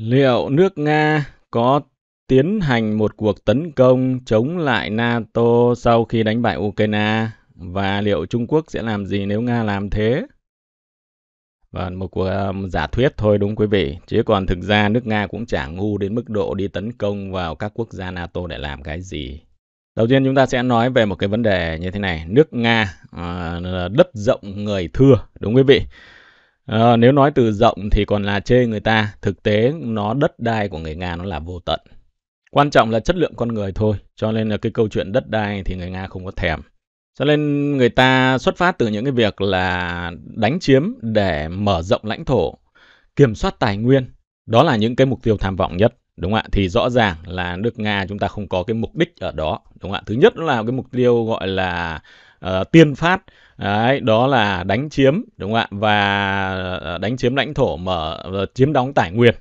Liệu nước Nga có tiến hành một cuộc tấn công chống lại NATO sau khi đánh bại Ukraine và liệu Trung Quốc sẽ làm gì nếu Nga làm thế? Và vâng, một cuộc um, giả thuyết thôi đúng quý vị, chứ còn thực ra nước Nga cũng chả ngu đến mức độ đi tấn công vào các quốc gia NATO để làm cái gì. Đầu tiên chúng ta sẽ nói về một cái vấn đề như thế này, nước Nga uh, ờ, đất rộng người thưa, đúng quý vị? À, nếu nói từ rộng thì còn là chê người ta, thực tế nó đất đai của người Nga nó là vô tận. Quan trọng là chất lượng con người thôi, cho nên là cái câu chuyện đất đai thì người Nga không có thèm. Cho nên người ta xuất phát từ những cái việc là đánh chiếm để mở rộng lãnh thổ, kiểm soát tài nguyên. Đó là những cái mục tiêu tham vọng nhất, đúng không ạ? Thì rõ ràng là nước Nga chúng ta không có cái mục đích ở đó, đúng không ạ? Thứ nhất là cái mục tiêu gọi là uh, tiên phát, Đấy, đó là đánh chiếm đúng không ạ? Và ờ, đánh chiếm lãnh thổ mở ờ, chiếm đóng tài nguyên.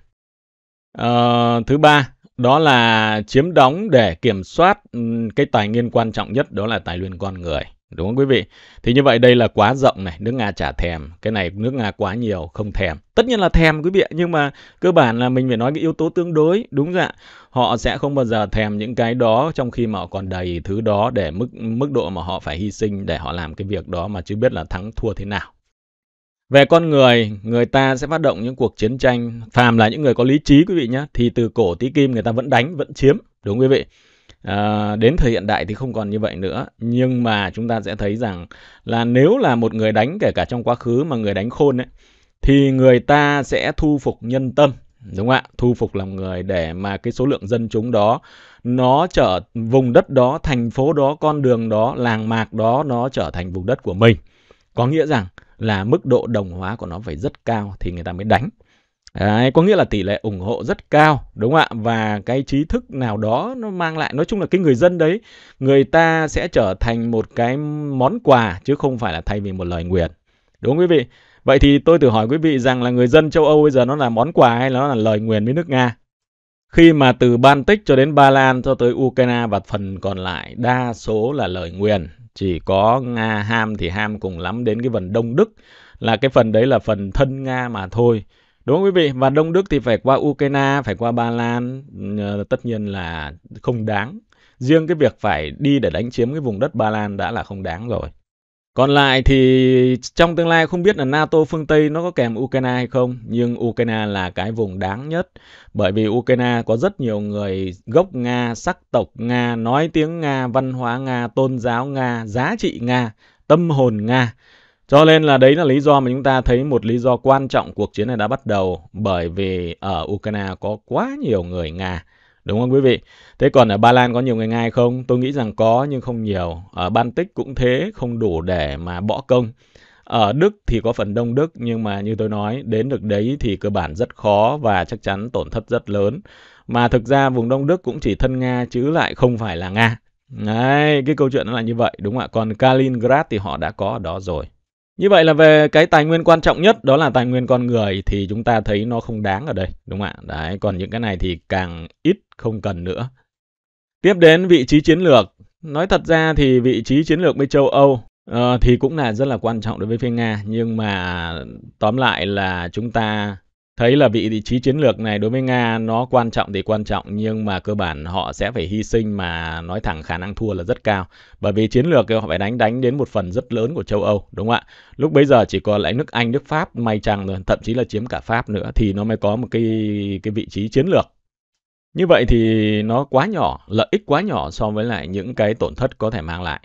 Ờ, thứ ba, đó là chiếm đóng để kiểm soát ừ, cái tài nguyên quan trọng nhất đó là tài nguyên con người. Đúng không quý vị? Thì như vậy đây là quá rộng này, nước Nga chả thèm, cái này nước Nga quá nhiều không thèm tất nhiên là thèm quý vị nhưng mà cơ bản là mình phải nói cái yếu tố tương đối đúng dạ họ sẽ không bao giờ thèm những cái đó trong khi mà họ còn đầy thứ đó để mức mức độ mà họ phải hy sinh để họ làm cái việc đó mà chưa biết là thắng thua thế nào về con người, người ta sẽ phát động những cuộc chiến tranh, phàm là những người có lý trí quý vị nhé, thì từ cổ tí kim người ta vẫn đánh, vẫn chiếm, đúng quý vị? À, đến thời hiện đại thì không còn như vậy nữa, nhưng mà chúng ta sẽ thấy rằng là nếu là một người đánh kể cả trong quá khứ mà người đánh khôn ấy, thì người ta sẽ thu phục nhân tâm đúng không ạ thu phục lòng người để mà cái số lượng dân chúng đó nó trở vùng đất đó thành phố đó con đường đó làng mạc đó nó trở thành vùng đất của mình có nghĩa rằng là mức độ đồng hóa của nó phải rất cao thì người ta mới đánh Đấy, có nghĩa là tỷ lệ ủng hộ rất cao đúng không ạ và cái trí thức nào đó nó mang lại nói chung là cái người dân đấy người ta sẽ trở thành một cái món quà chứ không phải là thay vì một lời nguyền đúng không quý vị Vậy thì tôi tự hỏi quý vị rằng là người dân châu Âu bây giờ nó là món quà hay là nó là lời nguyền với nước Nga? Khi mà từ Baltic cho đến Ba Lan cho tới Ukraine và phần còn lại đa số là lời nguyền. Chỉ có Nga ham thì ham cùng lắm đến cái phần Đông Đức là cái phần đấy là phần thân Nga mà thôi. Đúng không quý vị? Và Đông Đức thì phải qua Ukraine, phải qua Ba Lan, ờ, tất nhiên là không đáng. Riêng cái việc phải đi để đánh chiếm cái vùng đất Ba Lan đã là không đáng rồi. Còn lại thì trong tương lai không biết là NATO phương Tây nó có kèm Ukraine hay không, nhưng Ukraine là cái vùng đáng nhất bởi vì Ukraine có rất nhiều người gốc Nga, sắc tộc Nga, nói tiếng Nga, văn hóa Nga, tôn giáo Nga, giá trị Nga, tâm hồn Nga. Cho nên là đấy là lý do mà chúng ta thấy một lý do quan trọng cuộc chiến này đã bắt đầu bởi vì ở Ukraine có quá nhiều người Nga đúng không quý vị? Thế còn ở Ba Lan có nhiều người Nga không? Tôi nghĩ rằng có nhưng không nhiều. Ở Baltic cũng thế, không đủ để mà bỏ công. Ở Đức thì có phần đông Đức nhưng mà như tôi nói, đến được đấy thì cơ bản rất khó và chắc chắn tổn thất rất lớn. Mà thực ra vùng Đông Đức cũng chỉ thân Nga chứ lại không phải là Nga. Đấy, cái câu chuyện nó là như vậy, đúng không ạ? Còn Kaliningrad thì họ đã có ở đó rồi. Như vậy là về cái tài nguyên quan trọng nhất đó là tài nguyên con người thì chúng ta thấy nó không đáng ở đây, đúng không ạ? Đấy, còn những cái này thì càng ít không cần nữa. Tiếp đến vị trí chiến lược. Nói thật ra thì vị trí chiến lược với châu Âu uh, thì cũng là rất là quan trọng đối với phía Nga, nhưng mà tóm lại là chúng ta thấy là vị trí chiến lược này đối với Nga nó quan trọng thì quan trọng nhưng mà cơ bản họ sẽ phải hy sinh mà nói thẳng khả năng thua là rất cao. Bởi vì chiến lược họ phải đánh đánh đến một phần rất lớn của châu Âu, đúng không ạ? Lúc bây giờ chỉ còn lại nước Anh, nước Pháp may chăng rồi, thậm chí là chiếm cả Pháp nữa thì nó mới có một cái cái vị trí chiến lược. Như vậy thì nó quá nhỏ, lợi ích quá nhỏ so với lại những cái tổn thất có thể mang lại.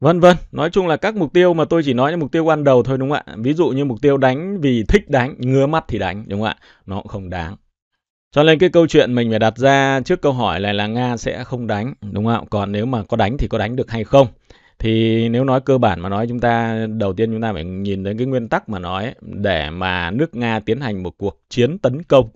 Vân vân, nói chung là các mục tiêu mà tôi chỉ nói những mục tiêu ban đầu thôi đúng không ạ? Ví dụ như mục tiêu đánh vì thích đánh, ngứa mắt thì đánh đúng không ạ? Nó cũng không đáng. Cho nên cái câu chuyện mình phải đặt ra trước câu hỏi này là Nga sẽ không đánh đúng không ạ? Còn nếu mà có đánh thì có đánh được hay không? Thì nếu nói cơ bản mà nói chúng ta đầu tiên chúng ta phải nhìn đến cái nguyên tắc mà nói để mà nước Nga tiến hành một cuộc chiến tấn công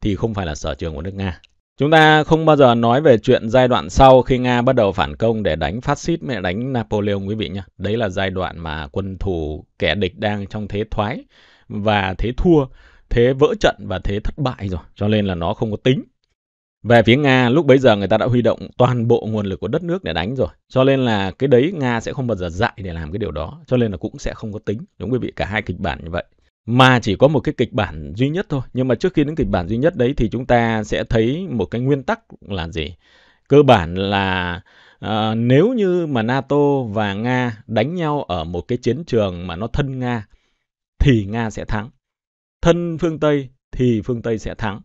thì không phải là sở trường của nước Nga Chúng ta không bao giờ nói về chuyện giai đoạn sau khi Nga bắt đầu phản công để đánh phát xít mẹ đánh Napoleon quý vị nhé. Đấy là giai đoạn mà quân thù kẻ địch đang trong thế thoái và thế thua, thế vỡ trận và thế thất bại rồi. Cho nên là nó không có tính. Về phía Nga, lúc bấy giờ người ta đã huy động toàn bộ nguồn lực của đất nước để đánh rồi. Cho nên là cái đấy Nga sẽ không bao giờ dại để làm cái điều đó. Cho nên là cũng sẽ không có tính. Đúng quý vị, cả hai kịch bản như vậy mà chỉ có một cái kịch bản duy nhất thôi. Nhưng mà trước khi đến kịch bản duy nhất đấy thì chúng ta sẽ thấy một cái nguyên tắc là gì? Cơ bản là uh, nếu như mà NATO và Nga đánh nhau ở một cái chiến trường mà nó thân Nga thì Nga sẽ thắng. Thân phương Tây thì phương Tây sẽ thắng.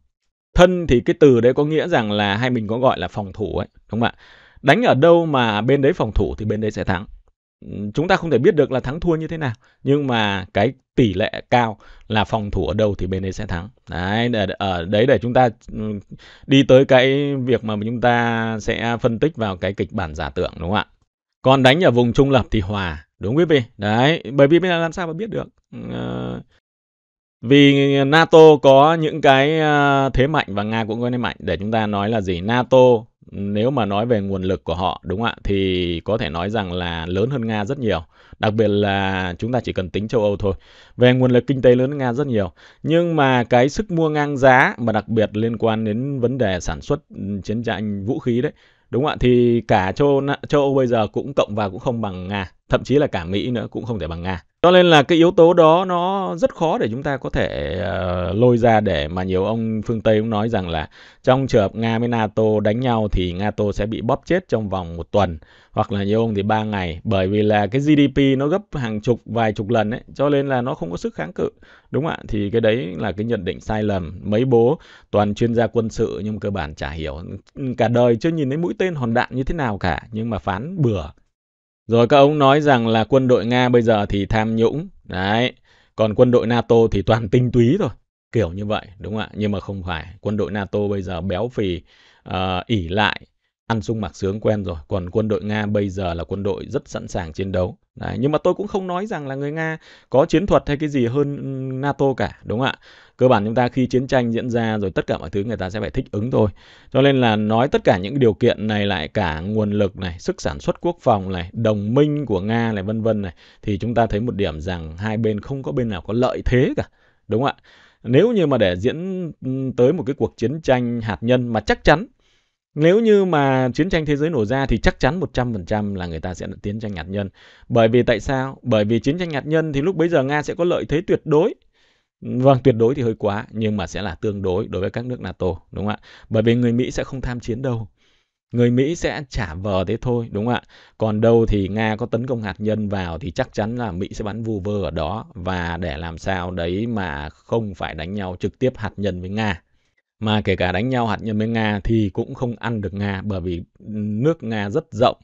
Thân thì cái từ đấy có nghĩa rằng là hay mình có gọi là phòng thủ ấy, đúng không ạ? Đánh ở đâu mà bên đấy phòng thủ thì bên đấy sẽ thắng chúng ta không thể biết được là thắng thua như thế nào nhưng mà cái tỷ lệ cao là phòng thủ ở đâu thì bên ấy sẽ thắng đấy ở ờ, đấy để chúng ta đi tới cái việc mà chúng ta sẽ phân tích vào cái kịch bản giả tưởng đúng không ạ còn đánh ở vùng trung lập thì hòa đúng quý vị đấy bởi vì bây giờ làm sao mà biết được ờ, vì NATO có những cái ờ, thế mạnh và Nga cũng có thế mạnh để chúng ta nói là gì NATO nếu mà nói về nguồn lực của họ đúng không ạ thì có thể nói rằng là lớn hơn Nga rất nhiều. Đặc biệt là chúng ta chỉ cần tính châu Âu thôi. Về nguồn lực kinh tế lớn hơn Nga rất nhiều. Nhưng mà cái sức mua ngang giá mà đặc biệt liên quan đến vấn đề sản xuất ừ, chiến tranh vũ khí đấy đúng không ạ thì cả châu châu Âu bây giờ cũng cộng vào cũng không bằng Nga thậm chí là cả Mỹ nữa cũng không thể bằng Nga cho nên là cái yếu tố đó nó rất khó để chúng ta có thể uh, lôi ra để mà nhiều ông phương Tây cũng nói rằng là trong trường hợp Nga với NATO đánh nhau thì NATO sẽ bị bóp chết trong vòng một tuần hoặc là nhiều ông thì ba ngày bởi vì là cái GDP nó gấp hàng chục vài chục lần ấy cho nên là nó không có sức kháng cự đúng không ạ thì cái đấy là cái nhận định sai lầm mấy bố toàn chuyên gia quân sự nhưng cơ bản chả hiểu cả đời chưa nhìn thấy mũi tên hòn đạn như thế nào cả nhưng mà phán bừa rồi các ông nói rằng là quân đội Nga bây giờ thì tham nhũng. Đấy. Còn quân đội NATO thì toàn tinh túy thôi. Kiểu như vậy, đúng không ạ? Nhưng mà không phải. Quân đội NATO bây giờ béo phì, uh, ỉ lại, ăn sung mặc sướng quen rồi. Còn quân đội Nga bây giờ là quân đội rất sẵn sàng chiến đấu. Đấy, nhưng mà tôi cũng không nói rằng là người Nga có chiến thuật hay cái gì hơn ừ, NATO cả, đúng không ạ? Cơ bản chúng ta khi chiến tranh diễn ra rồi tất cả mọi thứ người ta sẽ phải thích ứng thôi. Cho nên là nói tất cả những điều kiện này lại cả nguồn lực này, sức sản xuất quốc phòng này, đồng minh của Nga này vân vân này thì chúng ta thấy một điểm rằng hai bên không có bên nào có lợi thế cả, đúng không ạ? Nếu như mà để diễn ừ, tới một cái cuộc chiến tranh hạt nhân mà chắc chắn nếu như mà chiến tranh thế giới nổ ra thì chắc chắn 100% là người ta sẽ tiến tranh hạt nhân. Bởi vì tại sao? Bởi vì chiến tranh hạt nhân thì lúc bấy giờ Nga sẽ có lợi thế tuyệt đối. Vâng, tuyệt đối thì hơi quá, nhưng mà sẽ là tương đối đối với các nước NATO, đúng không ạ? Bởi vì người Mỹ sẽ không tham chiến đâu. Người Mỹ sẽ trả vờ thế thôi, đúng không ạ? Còn đâu thì Nga có tấn công hạt nhân vào thì chắc chắn là Mỹ sẽ bắn vu vơ ở đó và để làm sao đấy mà không phải đánh nhau trực tiếp hạt nhân với Nga, mà kể cả đánh nhau hạt nhân với Nga thì cũng không ăn được Nga bởi vì nước Nga rất rộng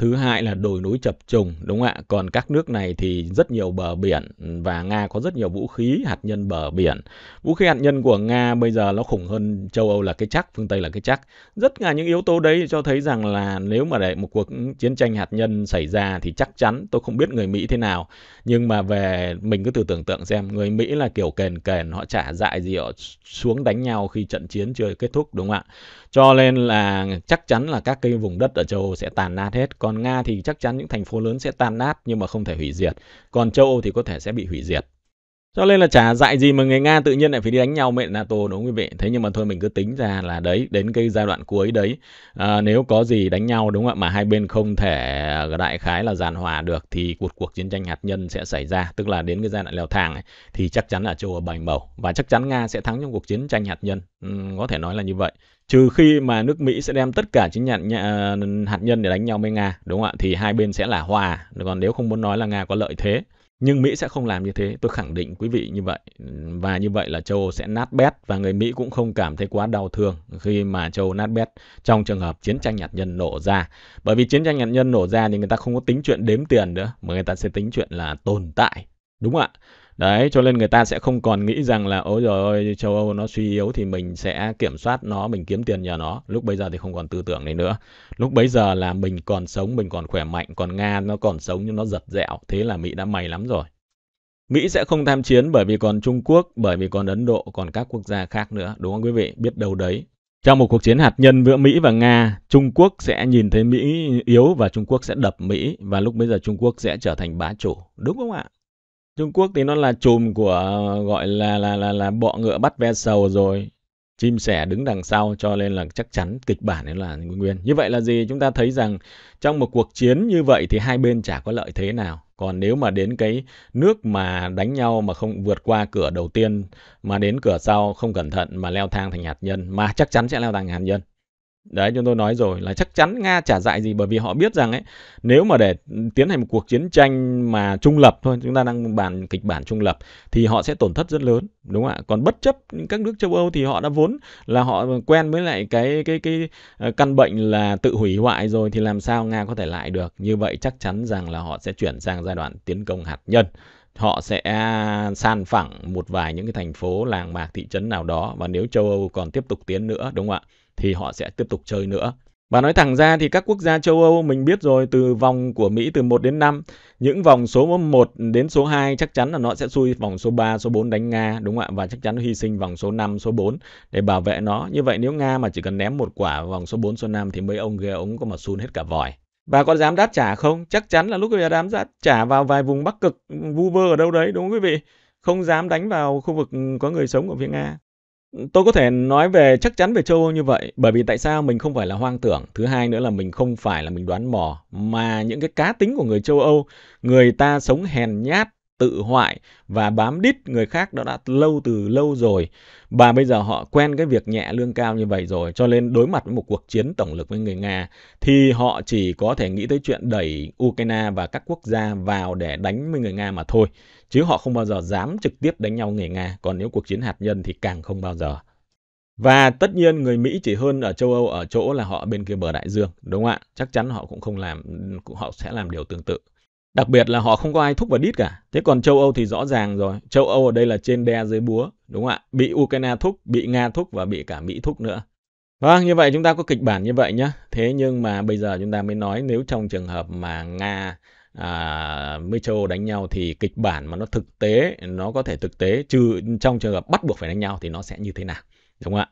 Thứ hai là đồi núi chập trùng, đúng không ạ? Còn các nước này thì rất nhiều bờ biển và Nga có rất nhiều vũ khí hạt nhân bờ biển. Vũ khí hạt nhân của Nga bây giờ nó khủng hơn châu Âu là cái chắc, phương Tây là cái chắc. Rất là những yếu tố đấy cho thấy rằng là nếu mà để một cuộc chiến tranh hạt nhân xảy ra thì chắc chắn tôi không biết người Mỹ thế nào, nhưng mà về mình cứ thử tưởng tượng xem người Mỹ là kiểu kền kền họ trả dại gì họ xuống đánh nhau khi trận chiến chưa kết thúc đúng không ạ? Cho nên là chắc chắn là các cái vùng đất ở châu Âu sẽ tàn nát hết. Còn còn Nga thì chắc chắn những thành phố lớn sẽ tan nát nhưng mà không thể hủy diệt. Còn châu Âu thì có thể sẽ bị hủy diệt cho nên là chả dạy gì mà người nga tự nhiên lại phải đi đánh nhau mẹ nato đúng không quý vị thế nhưng mà thôi mình cứ tính ra là đấy đến cái giai đoạn cuối đấy à, nếu có gì đánh nhau đúng không ạ mà hai bên không thể ờ, đại khái là giàn hòa được thì cuộc cuộc chiến tranh hạt nhân sẽ xảy ra tức là đến cái giai đoạn leo thang này, thì chắc chắn là châu âu bành bầu và chắc chắn nga sẽ thắng trong cuộc chiến tranh hạt nhân ừ, có thể nói là như vậy trừ khi mà nước Mỹ sẽ đem tất cả chính nhận ờ, hạt nhân để đánh nhau với Nga đúng không ạ thì hai bên sẽ là hòa còn nếu không muốn nói là Nga có lợi thế nhưng Mỹ sẽ không làm như thế, tôi khẳng định quý vị như vậy. Và như vậy là châu Âu sẽ nát bét và người Mỹ cũng không cảm thấy quá đau thương khi mà châu Âu nát bét trong trường hợp chiến tranh hạt nhân nổ ra. Bởi vì chiến tranh hạt nhân nổ ra thì người ta không có tính chuyện đếm tiền nữa, mà người ta sẽ tính chuyện là tồn tại. Đúng ạ. Đấy, cho nên người ta sẽ không còn nghĩ rằng là ôi trời ơi, châu Âu nó suy yếu thì mình sẽ kiểm soát nó, mình kiếm tiền nhờ nó. Lúc bây giờ thì không còn tư tưởng này nữa. Lúc bây giờ là mình còn sống, mình còn khỏe mạnh, còn Nga nó còn sống nhưng nó giật dẹo. Thế là Mỹ đã may lắm rồi. Mỹ sẽ không tham chiến bởi vì còn Trung Quốc, bởi vì còn Ấn Độ, còn các quốc gia khác nữa. Đúng không quý vị? Biết đâu đấy. Trong một cuộc chiến hạt nhân giữa Mỹ và Nga, Trung Quốc sẽ nhìn thấy Mỹ yếu và Trung Quốc sẽ đập Mỹ và lúc bây giờ Trung Quốc sẽ trở thành bá chủ. Đúng không ạ? Trung Quốc thì nó là chùm của gọi là là là là bọ ngựa bắt ve sầu rồi chim sẻ đứng đằng sau cho nên là chắc chắn kịch bản ấy là nguyên như vậy là gì chúng ta thấy rằng trong một cuộc chiến như vậy thì hai bên chả có lợi thế nào còn nếu mà đến cái nước mà đánh nhau mà không vượt qua cửa đầu tiên mà đến cửa sau không cẩn thận mà leo thang thành hạt nhân mà chắc chắn sẽ leo thang thành hạt nhân Đấy chúng tôi nói rồi là chắc chắn Nga trả dại gì bởi vì họ biết rằng ấy nếu mà để tiến hành một cuộc chiến tranh mà trung lập thôi, chúng ta đang bàn kịch bản trung lập thì họ sẽ tổn thất rất lớn, đúng không ạ? Còn bất chấp các nước châu Âu thì họ đã vốn là họ quen với lại cái cái cái ờ, căn bệnh là tự hủy hoại rồi thì làm sao Nga có thể lại được. Như vậy chắc chắn rằng là họ sẽ chuyển sang giai đoạn tiến công hạt nhân họ sẽ san phẳng một vài những cái thành phố làng mạc thị trấn nào đó và nếu châu Âu còn tiếp tục tiến nữa đúng không ạ thì họ sẽ tiếp tục chơi nữa. Và nói thẳng ra thì các quốc gia châu Âu mình biết rồi từ vòng của Mỹ từ 1 đến 5, những vòng số 1 đến số 2 chắc chắn là nó sẽ xui vòng số 3, số 4 đánh Nga đúng không ạ? Và chắc chắn nó hy sinh vòng số 5, số 4 để bảo vệ nó. Như vậy nếu Nga mà chỉ cần ném một quả vòng số 4, số 5 thì mấy ông ghê ống có mà sun hết cả vòi. Và có dám đáp trả không? Chắc chắn là lúc bây giờ dám đáp trả vào vài vùng Bắc Cực, vu vơ ở đâu đấy đúng không quý vị? Không dám đánh vào khu vực có người sống của phía Nga. Tôi có thể nói về chắc chắn về châu Âu như vậy, bởi vì tại sao mình không phải là hoang tưởng, thứ hai nữa là mình không phải là mình đoán mò, mà những cái cá tính của người châu Âu, người ta sống hèn nhát, tự hoại và bám đít người khác đó đã lâu từ lâu rồi và bây giờ họ quen cái việc nhẹ lương cao như vậy rồi cho nên đối mặt với một cuộc chiến tổng lực với người Nga thì họ chỉ có thể nghĩ tới chuyện đẩy Ukraine và các quốc gia vào để đánh với người Nga mà thôi chứ họ không bao giờ dám trực tiếp đánh nhau người Nga còn nếu cuộc chiến hạt nhân thì càng không bao giờ và tất nhiên người Mỹ chỉ hơn ở châu Âu ở chỗ là họ bên kia bờ đại dương, đúng không ạ? Chắc chắn họ cũng không làm, họ sẽ làm điều tương tự. Đặc biệt là họ không có ai thúc vào đít cả. Thế còn châu Âu thì rõ ràng rồi. Châu Âu ở đây là trên đe dưới búa. Đúng không ạ? Bị Ukraine thúc, bị Nga thúc và bị cả Mỹ thúc nữa. Vâng, như vậy chúng ta có kịch bản như vậy nhé. Thế nhưng mà bây giờ chúng ta mới nói nếu trong trường hợp mà Nga à, với châu Âu đánh nhau thì kịch bản mà nó thực tế, nó có thể thực tế trừ trong trường hợp bắt buộc phải đánh nhau thì nó sẽ như thế nào. Đúng không ạ?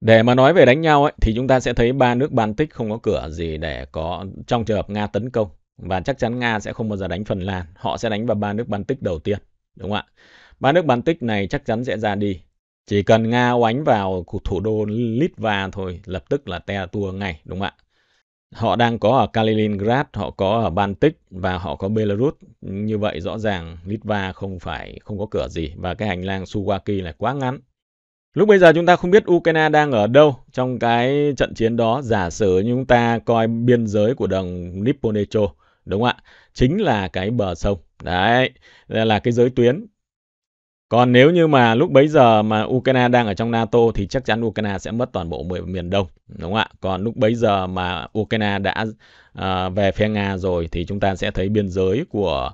Để mà nói về đánh nhau ấy, thì chúng ta sẽ thấy ba nước Baltic không có cửa gì để có trong trường hợp Nga tấn công. Và chắc chắn Nga sẽ không bao giờ đánh Phần Lan, họ sẽ đánh vào ba nước Baltic đầu tiên, đúng không ạ? Ba nước Baltic này chắc chắn sẽ ra đi. Chỉ cần Nga oánh vào thủ đô Litva thôi, lập tức là te tua ngay, đúng không ạ? Họ đang có ở Kaliningrad, họ có ở Baltic và họ có Belarus. Như vậy rõ ràng Litva không phải không có cửa gì và cái hành lang Suwaki là quá ngắn. Lúc bây giờ chúng ta không biết Ukraine đang ở đâu trong cái trận chiến đó. Giả sử như chúng ta coi biên giới của đồng Nipponecho đúng không ạ? Chính là cái bờ sông. Đấy, là cái giới tuyến. Còn nếu như mà lúc bấy giờ mà Ukraine đang ở trong NATO thì chắc chắn Ukraine sẽ mất toàn bộ miền Đông, đúng không ạ? Còn lúc bấy giờ mà Ukraine đã uh, về phía Nga rồi thì chúng ta sẽ thấy biên giới của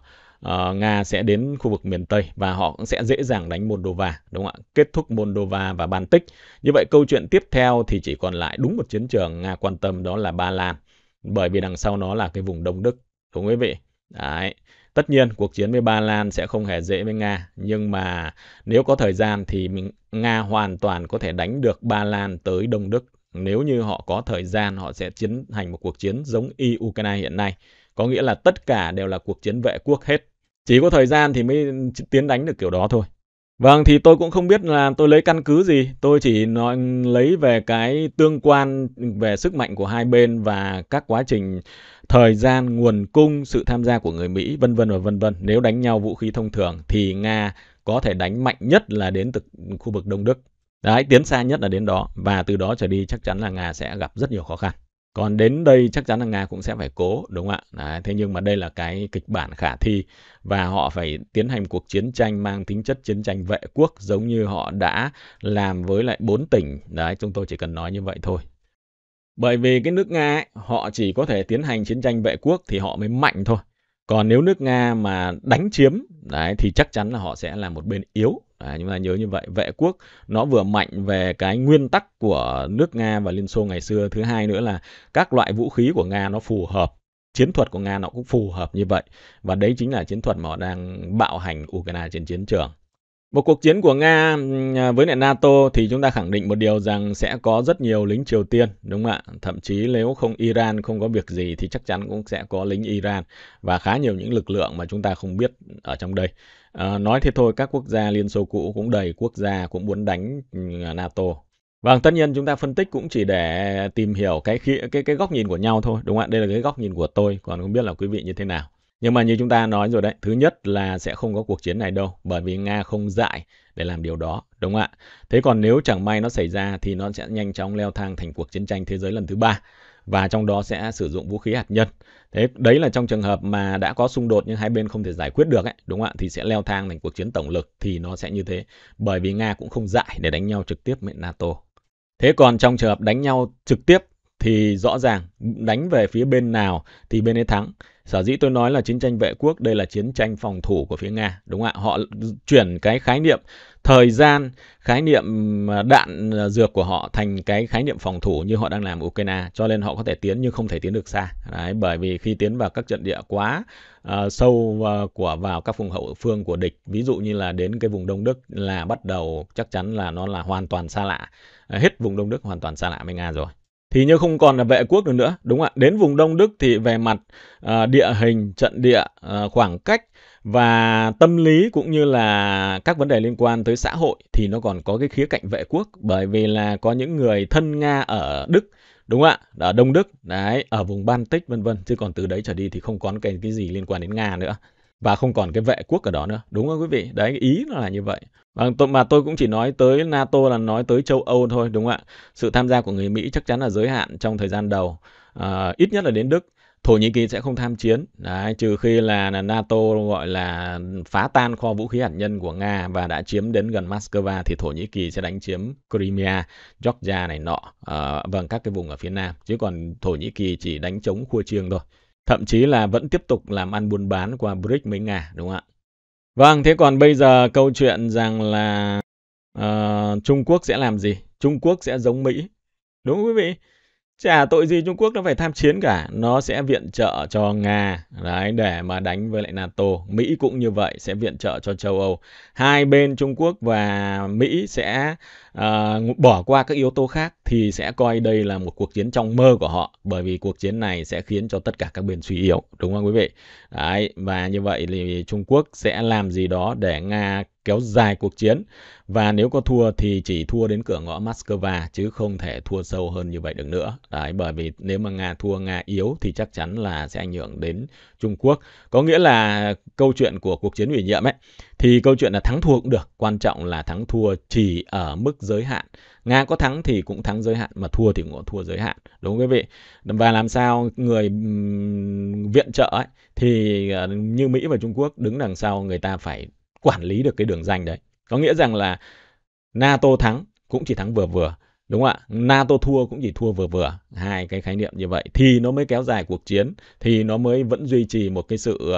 uh, Nga sẽ đến khu vực miền Tây và họ cũng sẽ dễ dàng đánh Moldova, đúng không ạ? Kết thúc Moldova và Baltic. Như vậy câu chuyện tiếp theo thì chỉ còn lại đúng một chiến trường Nga quan tâm đó là Ba Lan, bởi vì đằng sau nó là cái vùng Đông Đức. Đúng quý vị. Đấy. Tất nhiên cuộc chiến với Ba Lan sẽ không hề dễ với Nga, nhưng mà nếu có thời gian thì mình, Nga hoàn toàn có thể đánh được Ba Lan tới Đông Đức. Nếu như họ có thời gian, họ sẽ chiến hành một cuộc chiến giống y Ukraine hiện nay. Có nghĩa là tất cả đều là cuộc chiến vệ quốc hết. Chỉ có thời gian thì mới tiến đánh được kiểu đó thôi. Vâng, thì tôi cũng không biết là tôi lấy căn cứ gì. Tôi chỉ nói lấy về cái tương quan về sức mạnh của hai bên và các quá trình thời gian, nguồn cung, sự tham gia của người Mỹ, vân vân và vân vân. Nếu đánh nhau vũ khí thông thường thì Nga có thể đánh mạnh nhất là đến từ khu vực Đông Đức. Đấy, tiến xa nhất là đến đó và từ đó trở đi chắc chắn là Nga sẽ gặp rất nhiều khó khăn còn đến đây chắc chắn là Nga cũng sẽ phải cố đúng không ạ? Đấy, thế nhưng mà đây là cái kịch bản khả thi và họ phải tiến hành cuộc chiến tranh mang tính chất chiến tranh vệ quốc giống như họ đã làm với lại bốn tỉnh. Đấy, chúng tôi chỉ cần nói như vậy thôi. Bởi vì cái nước Nga ấy, họ chỉ có thể tiến hành chiến tranh vệ quốc thì họ mới mạnh thôi. Còn nếu nước Nga mà đánh chiếm đấy thì chắc chắn là họ sẽ là một bên yếu À, chúng ta nhớ như vậy vệ quốc nó vừa mạnh về cái nguyên tắc của nước nga và liên xô ngày xưa thứ hai nữa là các loại vũ khí của nga nó phù hợp chiến thuật của nga nó cũng phù hợp như vậy và đấy chính là chiến thuật mà họ đang bạo hành ukraine trên chiến trường một cuộc chiến của Nga với lại NATO thì chúng ta khẳng định một điều rằng sẽ có rất nhiều lính Triều Tiên, đúng không ạ? Thậm chí nếu không Iran không có việc gì thì chắc chắn cũng sẽ có lính Iran và khá nhiều những lực lượng mà chúng ta không biết ở trong đây. À, nói thế thôi, các quốc gia Liên Xô cũ cũng đầy quốc gia cũng muốn đánh ừ, NATO. Vâng, tất nhiên chúng ta phân tích cũng chỉ để tìm hiểu cái khi, cái cái góc nhìn của nhau thôi, đúng không ạ? Đây là cái góc nhìn của tôi, còn không biết là quý vị như thế nào. Nhưng mà như chúng ta nói rồi đấy, thứ nhất là sẽ không có cuộc chiến này đâu, bởi vì Nga không dại để làm điều đó, đúng không ạ? Thế còn nếu chẳng may nó xảy ra thì nó sẽ nhanh chóng leo thang thành cuộc chiến tranh thế giới lần thứ ba và trong đó sẽ sử dụng vũ khí hạt nhân. Thế đấy là trong trường hợp mà đã có xung đột nhưng hai bên không thể giải quyết được ấy, đúng không ạ? Thì sẽ leo thang thành cuộc chiến tổng lực thì nó sẽ như thế. Bởi vì Nga cũng không dại để đánh nhau trực tiếp với NATO. Thế còn trong trường hợp đánh nhau trực tiếp thì rõ ràng đánh về phía bên nào thì bên ấy thắng. Sở dĩ tôi nói là chiến tranh vệ quốc, đây là chiến tranh phòng thủ của phía Nga, đúng không ạ? Họ chuyển cái khái niệm thời gian, khái niệm à, đạn à, dược của họ thành cái khái niệm phòng thủ như họ đang làm Ukraine, cho nên họ có thể tiến nhưng không thể tiến được xa. Đấy, bởi vì khi tiến vào các trận địa quá uh, sâu uh, của vào các vùng hậu phương của địch, ví dụ như là đến cái vùng Đông Đức là bắt đầu chắc chắn là nó là hoàn toàn xa lạ, hết vùng Đông Đức hoàn toàn xa lạ với Nga rồi thì như không còn là vệ quốc được nữa đúng không ạ đến vùng đông đức thì về mặt uh, địa hình trận địa uh, khoảng cách và tâm lý cũng như là các vấn đề liên quan tới xã hội thì nó còn có cái khía cạnh vệ quốc bởi vì là có những người thân nga ở đức đúng không ạ ở đông đức đấy ở vùng baltic vân vân chứ còn từ đấy trở đi thì không có cái cái gì liên quan đến nga nữa và không còn cái vệ quốc ở đó nữa đúng không quý vị đấy ý nó là như vậy và tôi, mà tôi cũng chỉ nói tới nato là nói tới châu âu thôi đúng không ạ sự tham gia của người mỹ chắc chắn là giới hạn trong thời gian đầu à, ít nhất là đến đức thổ nhĩ kỳ sẽ không tham chiến đấy, trừ khi là, là nato gọi là phá tan kho vũ khí hạt nhân của nga và đã chiếm đến gần moscow thì thổ nhĩ kỳ sẽ đánh chiếm crimea georgia này nọ à, vâng các cái vùng ở phía nam chứ còn thổ nhĩ kỳ chỉ đánh chống khua chiêng thôi Thậm chí là vẫn tiếp tục làm ăn buôn bán qua BRICS với Nga, đúng không ạ? Vâng, thế còn bây giờ câu chuyện rằng là uh, Trung Quốc sẽ làm gì? Trung Quốc sẽ giống Mỹ. Đúng không quý vị? Chả tội gì Trung Quốc nó phải tham chiến cả. Nó sẽ viện trợ cho Nga đấy, để mà đánh với lại NATO. Mỹ cũng như vậy sẽ viện trợ cho châu Âu. Hai bên Trung Quốc và Mỹ sẽ à, bỏ qua các yếu tố khác thì sẽ coi đây là một cuộc chiến trong mơ của họ bởi vì cuộc chiến này sẽ khiến cho tất cả các bên suy yếu đúng không quý vị Đấy, và như vậy thì Trung Quốc sẽ làm gì đó để Nga kéo dài cuộc chiến và nếu có thua thì chỉ thua đến cửa ngõ Moscow chứ không thể thua sâu hơn như vậy được nữa. Đấy bởi vì nếu mà Nga thua Nga yếu thì chắc chắn là sẽ ảnh hưởng đến Trung Quốc. Có nghĩa là câu chuyện của cuộc chiến ủy nhiệm ấy thì câu chuyện là thắng thua cũng được quan trọng là thắng thua chỉ ở mức giới hạn nga có thắng thì cũng thắng giới hạn mà thua thì cũng có thua giới hạn đúng không quý vị và làm sao người viện trợ ấy, thì ờ, như mỹ và trung quốc đứng đằng sau người ta phải quản lý được cái đường danh đấy có nghĩa rằng là nato thắng cũng chỉ thắng vừa vừa đúng không ạ nato thua cũng chỉ thua vừa vừa hai cái khái niệm như vậy thì nó mới kéo dài cuộc chiến thì nó mới vẫn duy trì một cái sự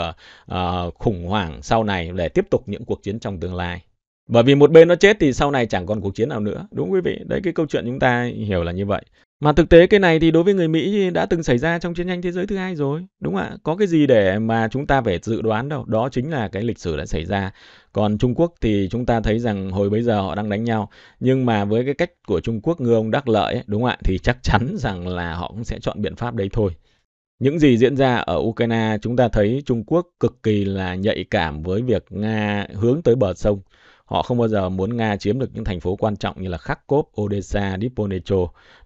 uh, khủng hoảng sau này để tiếp tục những cuộc chiến trong tương lai bởi vì một bên nó chết thì sau này chẳng còn cuộc chiến nào nữa đúng quý vị đấy cái câu chuyện chúng ta hiểu là như vậy mà thực tế cái này thì đối với người Mỹ đã từng xảy ra trong chiến tranh thế giới thứ hai rồi, đúng ạ? Có cái gì để mà chúng ta phải dự đoán đâu, đó chính là cái lịch sử đã xảy ra. Còn Trung Quốc thì chúng ta thấy rằng hồi bây giờ họ đang đánh nhau, nhưng mà với cái cách của Trung Quốc ngư ông đắc lợi ấy, đúng ạ, thì chắc chắn rằng là họ cũng sẽ chọn biện pháp đấy thôi. Những gì diễn ra ở Ukraine chúng ta thấy Trung Quốc cực kỳ là nhạy cảm với việc Nga hướng tới bờ sông Họ không bao giờ muốn Nga chiếm được những thành phố quan trọng như là Kharkov, Odessa, Diponetro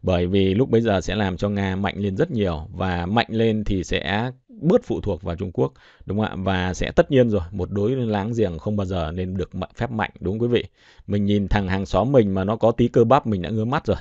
bởi vì lúc bây giờ sẽ làm cho Nga mạnh lên rất nhiều và mạnh lên thì sẽ bớt phụ thuộc vào Trung Quốc đúng không ạ và sẽ tất nhiên rồi một đối láng giềng không bao giờ nên được phép mạnh đúng không quý vị mình nhìn thằng hàng xóm mình mà nó có tí cơ bắp mình đã ngứa mắt rồi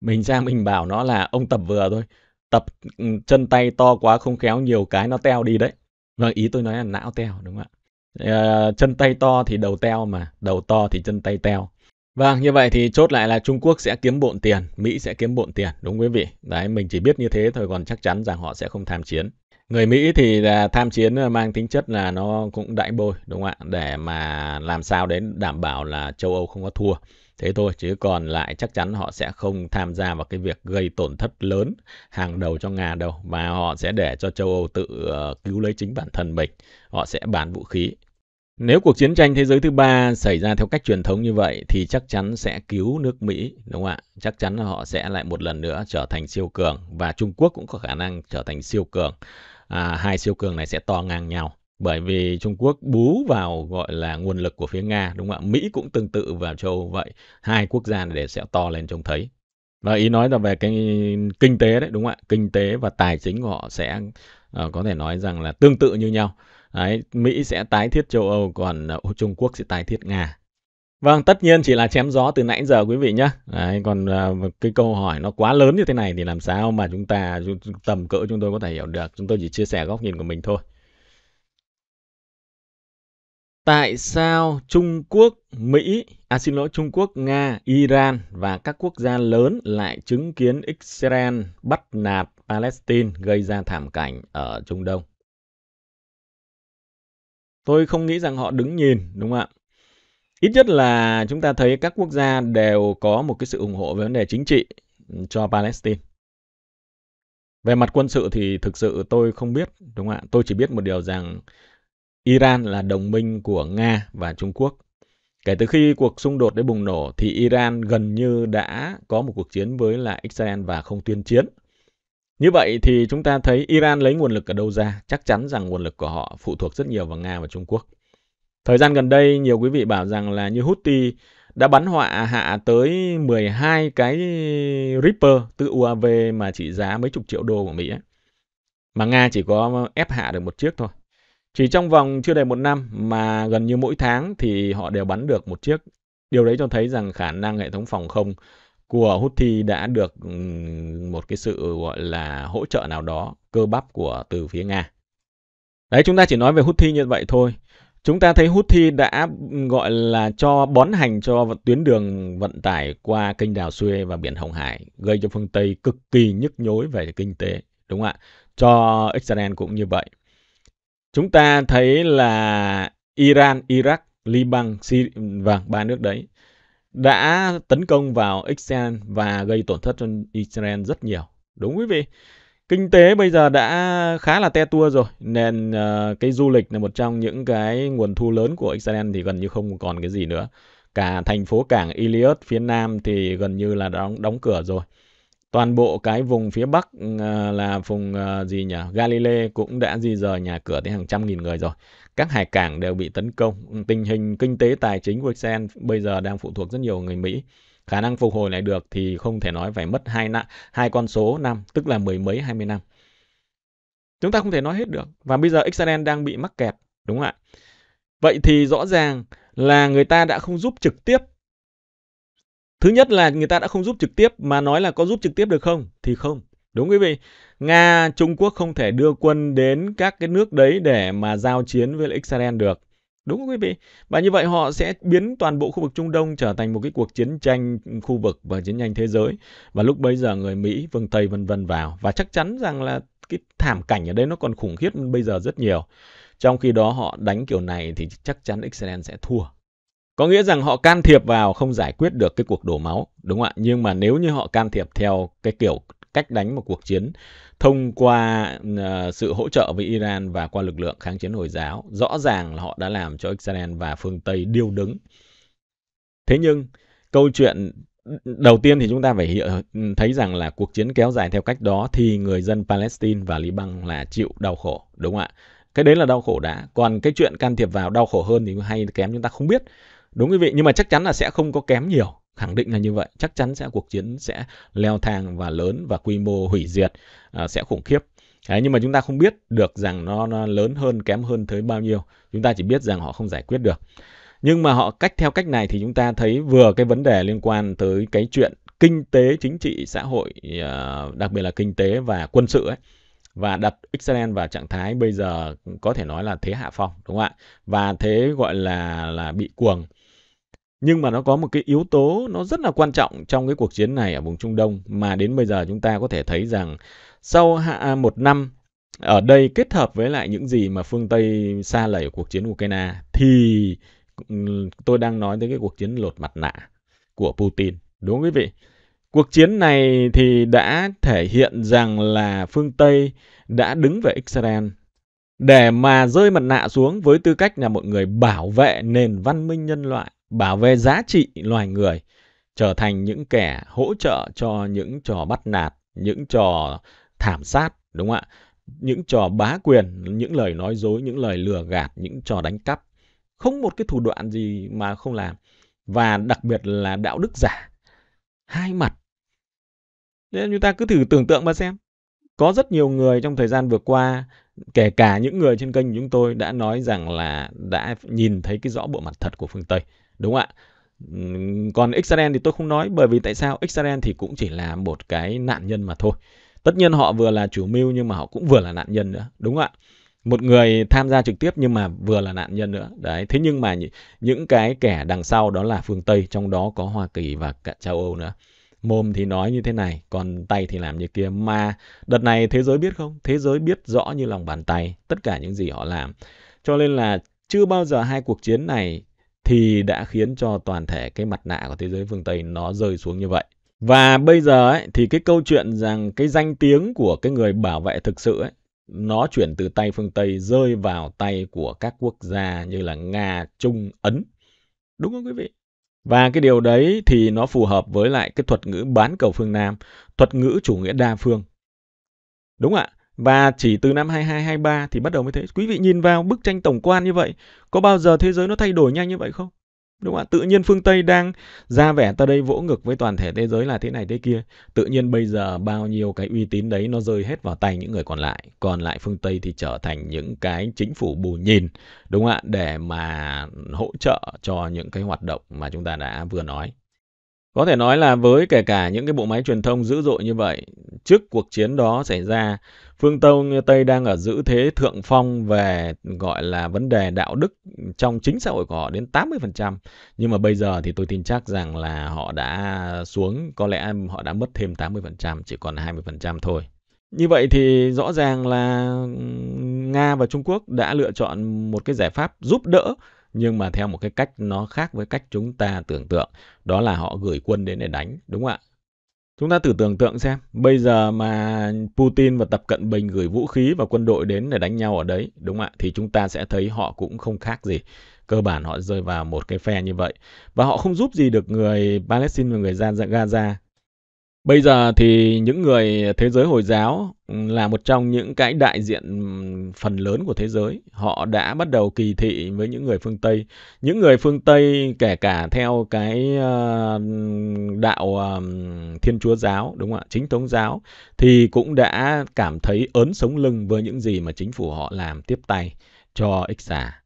mình ra mình bảo nó là ông tập vừa thôi tập ừ, chân tay to quá không khéo nhiều cái nó teo đi đấy vâng ý tôi nói là não teo đúng không ạ uh, chân tay to thì đầu teo mà đầu to thì chân tay teo Vâng, như vậy thì chốt lại là Trung Quốc sẽ kiếm bộn tiền, Mỹ sẽ kiếm bộn tiền, đúng quý vị. Đấy, mình chỉ biết như thế thôi, còn chắc chắn rằng họ sẽ không tham chiến người Mỹ thì là tham chiến à, mang tính chất là nó cũng đại bôi đúng không ạ để mà làm sao đến đảm bảo là châu Âu không có thua thế thôi chứ còn lại chắc chắn họ sẽ không tham gia vào cái việc gây tổn thất lớn hàng đầu cho Nga đâu mà họ sẽ để cho châu Âu tự ờ, cứu lấy chính bản thân mình họ sẽ bán vũ khí nếu cuộc chiến tranh thế giới thứ ba xảy ra theo cách truyền thống như vậy thì chắc chắn sẽ cứu nước Mỹ, đúng không ạ? Chắc chắn là họ sẽ lại một lần nữa trở thành siêu cường và Trung Quốc cũng có khả năng trở thành siêu cường à, hai siêu cường này sẽ to ngang nhau bởi vì Trung Quốc bú vào gọi là nguồn lực của phía Nga đúng không ạ? Mỹ cũng tương tự vào châu vậy, hai quốc gia này để sẽ to lên trông thấy. Và ý nói là về cái kinh tế đấy đúng không ạ? Kinh tế và tài chính của họ sẽ uh, có thể nói rằng là tương tự như nhau. Đấy, Mỹ sẽ tái thiết châu Âu còn uh, Trung Quốc sẽ tái thiết Nga. Vâng, tất nhiên chỉ là chém gió từ nãy giờ quý vị nhé. Đấy, còn uh, cái câu hỏi nó quá lớn như thế này thì làm sao mà chúng ta tầm cỡ chúng tôi có thể hiểu được. Chúng tôi chỉ chia sẻ góc nhìn của mình thôi. Tại sao Trung Quốc, Mỹ, à xin lỗi Trung Quốc, Nga, Iran và các quốc gia lớn lại chứng kiến Israel bắt nạt Palestine gây ra thảm cảnh ở Trung Đông? Tôi không nghĩ rằng họ đứng nhìn, đúng không ạ? ít nhất là chúng ta thấy các quốc gia đều có một cái sự ủng hộ về vấn đề chính trị ừ, cho Palestine. Về mặt quân sự thì thực sự tôi không biết, đúng không ạ? Tôi chỉ biết một điều rằng Iran là đồng minh của Nga và Trung Quốc. Kể từ khi cuộc xung đột đã bùng nổ thì Iran gần như đã có một cuộc chiến với lại Israel và không tuyên chiến. Như vậy thì chúng ta thấy Iran lấy nguồn lực ở đâu ra? Chắc chắn rằng nguồn lực của họ phụ thuộc rất nhiều vào Nga và Trung Quốc. Thời gian gần đây nhiều quý vị bảo rằng là như Houthi đã bắn họa hạ tới 12 cái Reaper tự UAV mà chỉ giá mấy chục triệu đô của Mỹ ấy. Mà Nga chỉ có ép hạ được một chiếc thôi. Chỉ trong vòng chưa đầy một năm mà gần như mỗi tháng thì họ đều bắn được một chiếc. Điều đấy cho thấy rằng khả năng hệ thống phòng không của Houthi đã được ừ, một cái sự gọi là hỗ trợ nào đó cơ bắp của từ phía Nga. Đấy chúng ta chỉ nói về Houthi như vậy thôi. Chúng ta thấy Houthi đã gọi là cho bón hành cho tuyến đường vận tải qua kênh đào Suez và biển Hồng Hải, gây cho phương Tây cực kỳ nhức nhối về kinh tế, đúng không ạ? Cho Israel cũng như vậy. Chúng ta thấy là Iran, Iraq, Liban, Syria, vâng, ba nước đấy đã tấn công vào Israel và gây tổn thất cho Israel rất nhiều. Đúng quý vị? kinh tế bây giờ đã khá là te tua rồi nên uh, cái du lịch là một trong những cái nguồn thu lớn của Israel thì gần như không còn cái gì nữa cả thành phố cảng Iliad phía nam thì gần như là đóng đóng cửa rồi toàn bộ cái vùng phía bắc uh, là vùng uh, gì nhỉ Galilee cũng đã di rời nhà cửa tới hàng trăm nghìn người rồi các hải cảng đều bị tấn công tình hình kinh tế tài chính của Israel bây giờ đang phụ thuộc rất nhiều người Mỹ khả năng phục hồi lại được thì không thể nói phải mất hai năm hai con số năm tức là mười mấy hai mươi năm chúng ta không thể nói hết được và bây giờ Israel đang bị mắc kẹt đúng không ạ vậy thì rõ ràng là người ta đã không giúp trực tiếp thứ nhất là người ta đã không giúp trực tiếp mà nói là có giúp trực tiếp được không thì không đúng quý vị nga trung quốc không thể đưa quân đến các cái nước đấy để mà giao chiến với Israel được Đúng không quý vị? Và như vậy họ sẽ biến toàn bộ khu vực Trung Đông trở thành một cái cuộc chiến tranh khu vực và chiến tranh thế giới. Và lúc bấy giờ người Mỹ, phương Tây vân vân vào. Và chắc chắn rằng là cái thảm cảnh ở đây nó còn khủng khiếp bây giờ rất nhiều. Trong khi đó họ đánh kiểu này thì chắc chắn Israel sẽ thua. Có nghĩa rằng họ can thiệp vào không giải quyết được cái cuộc đổ máu, đúng không ạ? Nhưng mà nếu như họ can thiệp theo cái kiểu cách đánh một cuộc chiến thông qua uh, sự hỗ trợ với Iran và qua lực lượng kháng chiến Hồi giáo. Rõ ràng là họ đã làm cho Israel và phương Tây điêu đứng. Thế nhưng, câu chuyện đầu tiên thì chúng ta phải hiểu, thấy rằng là cuộc chiến kéo dài theo cách đó thì người dân Palestine và Liban là chịu đau khổ, đúng không ạ? Cái đấy là đau khổ đã. Còn cái chuyện can thiệp vào đau khổ hơn thì hay kém chúng ta không biết. Đúng quý vị, nhưng mà chắc chắn là sẽ không có kém nhiều khẳng định là như vậy chắc chắn sẽ cuộc chiến sẽ leo thang và lớn và quy mô hủy diệt à, sẽ khủng khiếp Đấy, nhưng mà chúng ta không biết được rằng nó, nó lớn hơn kém hơn tới bao nhiêu chúng ta chỉ biết rằng họ không giải quyết được nhưng mà họ cách theo cách này thì chúng ta thấy vừa cái vấn đề liên quan tới cái chuyện kinh tế chính trị xã hội à, đặc biệt là kinh tế và quân sự ấy và đặt Israel vào trạng thái bây giờ có thể nói là thế hạ phong đúng không ạ và thế gọi là là bị cuồng nhưng mà nó có một cái yếu tố nó rất là quan trọng trong cái cuộc chiến này ở vùng Trung Đông mà đến bây giờ chúng ta có thể thấy rằng sau à, một năm ở đây kết hợp với lại những gì mà phương Tây xa lầy ở cuộc chiến Ukraine thì ừ, tôi đang nói tới cái cuộc chiến lột mặt nạ của Putin. Đúng không quý vị? Cuộc chiến này thì đã thể hiện rằng là phương Tây đã đứng về Israel để mà rơi mặt nạ xuống với tư cách là một người bảo vệ nền văn minh nhân loại bảo vệ giá trị loài người, trở thành những kẻ hỗ trợ cho những trò bắt nạt, những trò thảm sát, đúng không ạ? Những trò bá quyền, những lời nói dối, những lời lừa gạt, những trò đánh cắp. Không một cái thủ đoạn gì mà không làm. Và đặc biệt là đạo đức giả. Hai mặt. Nên chúng ta cứ thử tưởng tượng mà xem. Có rất nhiều người trong thời gian vừa qua, kể cả những người trên kênh chúng tôi đã nói rằng là đã nhìn thấy cái rõ bộ mặt thật của phương Tây. Đúng không ạ? Còn Israel thì tôi không nói bởi vì tại sao Israel thì cũng chỉ là một cái nạn nhân mà thôi. Tất nhiên họ vừa là chủ mưu nhưng mà họ cũng vừa là nạn nhân nữa, đúng không ạ? Một người tham gia trực tiếp nhưng mà vừa là nạn nhân nữa. Đấy, thế nhưng mà những cái kẻ đằng sau đó là phương Tây, trong đó có Hoa Kỳ và cả châu Âu nữa. Mồm thì nói như thế này, còn tay thì làm như kia. Mà đợt này thế giới biết không? Thế giới biết rõ như lòng bàn tay tất cả những gì họ làm. Cho nên là chưa bao giờ hai cuộc chiến này thì đã khiến cho toàn thể cái mặt nạ của thế giới phương Tây nó rơi xuống như vậy. Và bây giờ ấy, thì cái câu chuyện rằng cái danh tiếng của cái người bảo vệ thực sự ấy, nó chuyển từ tay phương Tây rơi vào tay của các quốc gia như là Nga, Trung, Ấn. Đúng không quý vị? Và cái điều đấy thì nó phù hợp với lại cái thuật ngữ bán cầu phương Nam, thuật ngữ chủ nghĩa đa phương. Đúng ạ. À? Và chỉ từ năm 22-23 thì bắt đầu mới thế. Quý vị nhìn vào bức tranh tổng quan như vậy, có bao giờ thế giới nó thay đổi nhanh như vậy không? Đúng không ạ? Tự nhiên phương Tây đang ra vẻ ta đây vỗ ngực với toàn thể thế giới là thế này thế kia. Tự nhiên bây giờ bao nhiêu cái uy tín đấy nó rơi hết vào tay những người còn lại. Còn lại phương Tây thì trở thành những cái chính phủ bù nhìn, đúng không ạ? Để mà hỗ trợ cho những cái hoạt động mà chúng ta đã vừa nói. Có thể nói là với kể cả những cái bộ máy truyền thông dữ dội như vậy, trước cuộc chiến đó xảy ra, phương Tông Tây đang ở giữ thế thượng phong về gọi là vấn đề đạo đức trong chính xã hội của họ đến 80%. Nhưng mà bây giờ thì tôi tin chắc rằng là họ đã xuống, có lẽ họ đã mất thêm 80%, chỉ còn 20% thôi. Như vậy thì rõ ràng là Nga và Trung Quốc đã lựa chọn một cái giải pháp giúp đỡ nhưng mà theo một cái cách nó khác với cách chúng ta tưởng tượng đó là họ gửi quân đến để đánh đúng không ạ Chúng ta thử tưởng tượng xem, bây giờ mà Putin và Tập Cận Bình gửi vũ khí và quân đội đến để đánh nhau ở đấy, đúng không ạ? Thì chúng ta sẽ thấy họ cũng không khác gì. Cơ bản họ rơi vào một cái phe như vậy. Và họ không giúp gì được người Palestine và người Gaza Bây giờ thì những người thế giới Hồi giáo ừ, là một trong những cái đại diện ừ, phần lớn của thế giới. Họ đã bắt đầu kỳ thị với những người phương Tây. Những người phương Tây kể cả theo cái ờ, đạo ờ, Thiên Chúa giáo, đúng không ạ? Chính thống giáo thì cũng đã cảm thấy ớn sống lưng với những gì mà chính phủ họ làm tiếp tay cho ích giả.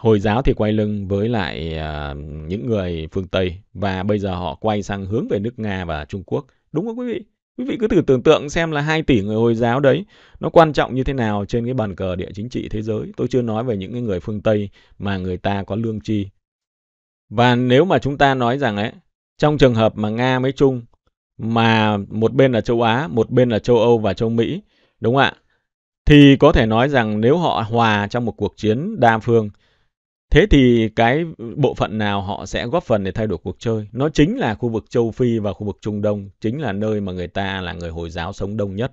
Hồi giáo thì quay lưng với lại uh, những người phương Tây và bây giờ họ quay sang hướng về nước Nga và Trung Quốc Đúng không quý vị? Quý vị cứ thử tưởng tượng xem là 2 tỷ người Hồi giáo đấy nó quan trọng như thế nào trên cái bàn cờ địa chính trị thế giới. Tôi chưa nói về những cái người phương Tây mà người ta có lương tri. Và nếu mà chúng ta nói rằng ấy, trong trường hợp mà Nga mới chung mà một bên là châu Á, một bên là châu Âu và châu Mỹ, đúng không ạ? Thì có thể nói rằng nếu họ hòa trong một cuộc chiến đa phương Thế thì cái bộ phận nào họ sẽ góp phần để thay đổi cuộc chơi? Nó chính là khu vực châu Phi và khu vực Trung Đông, chính là nơi mà người ta là người Hồi giáo sống đông nhất.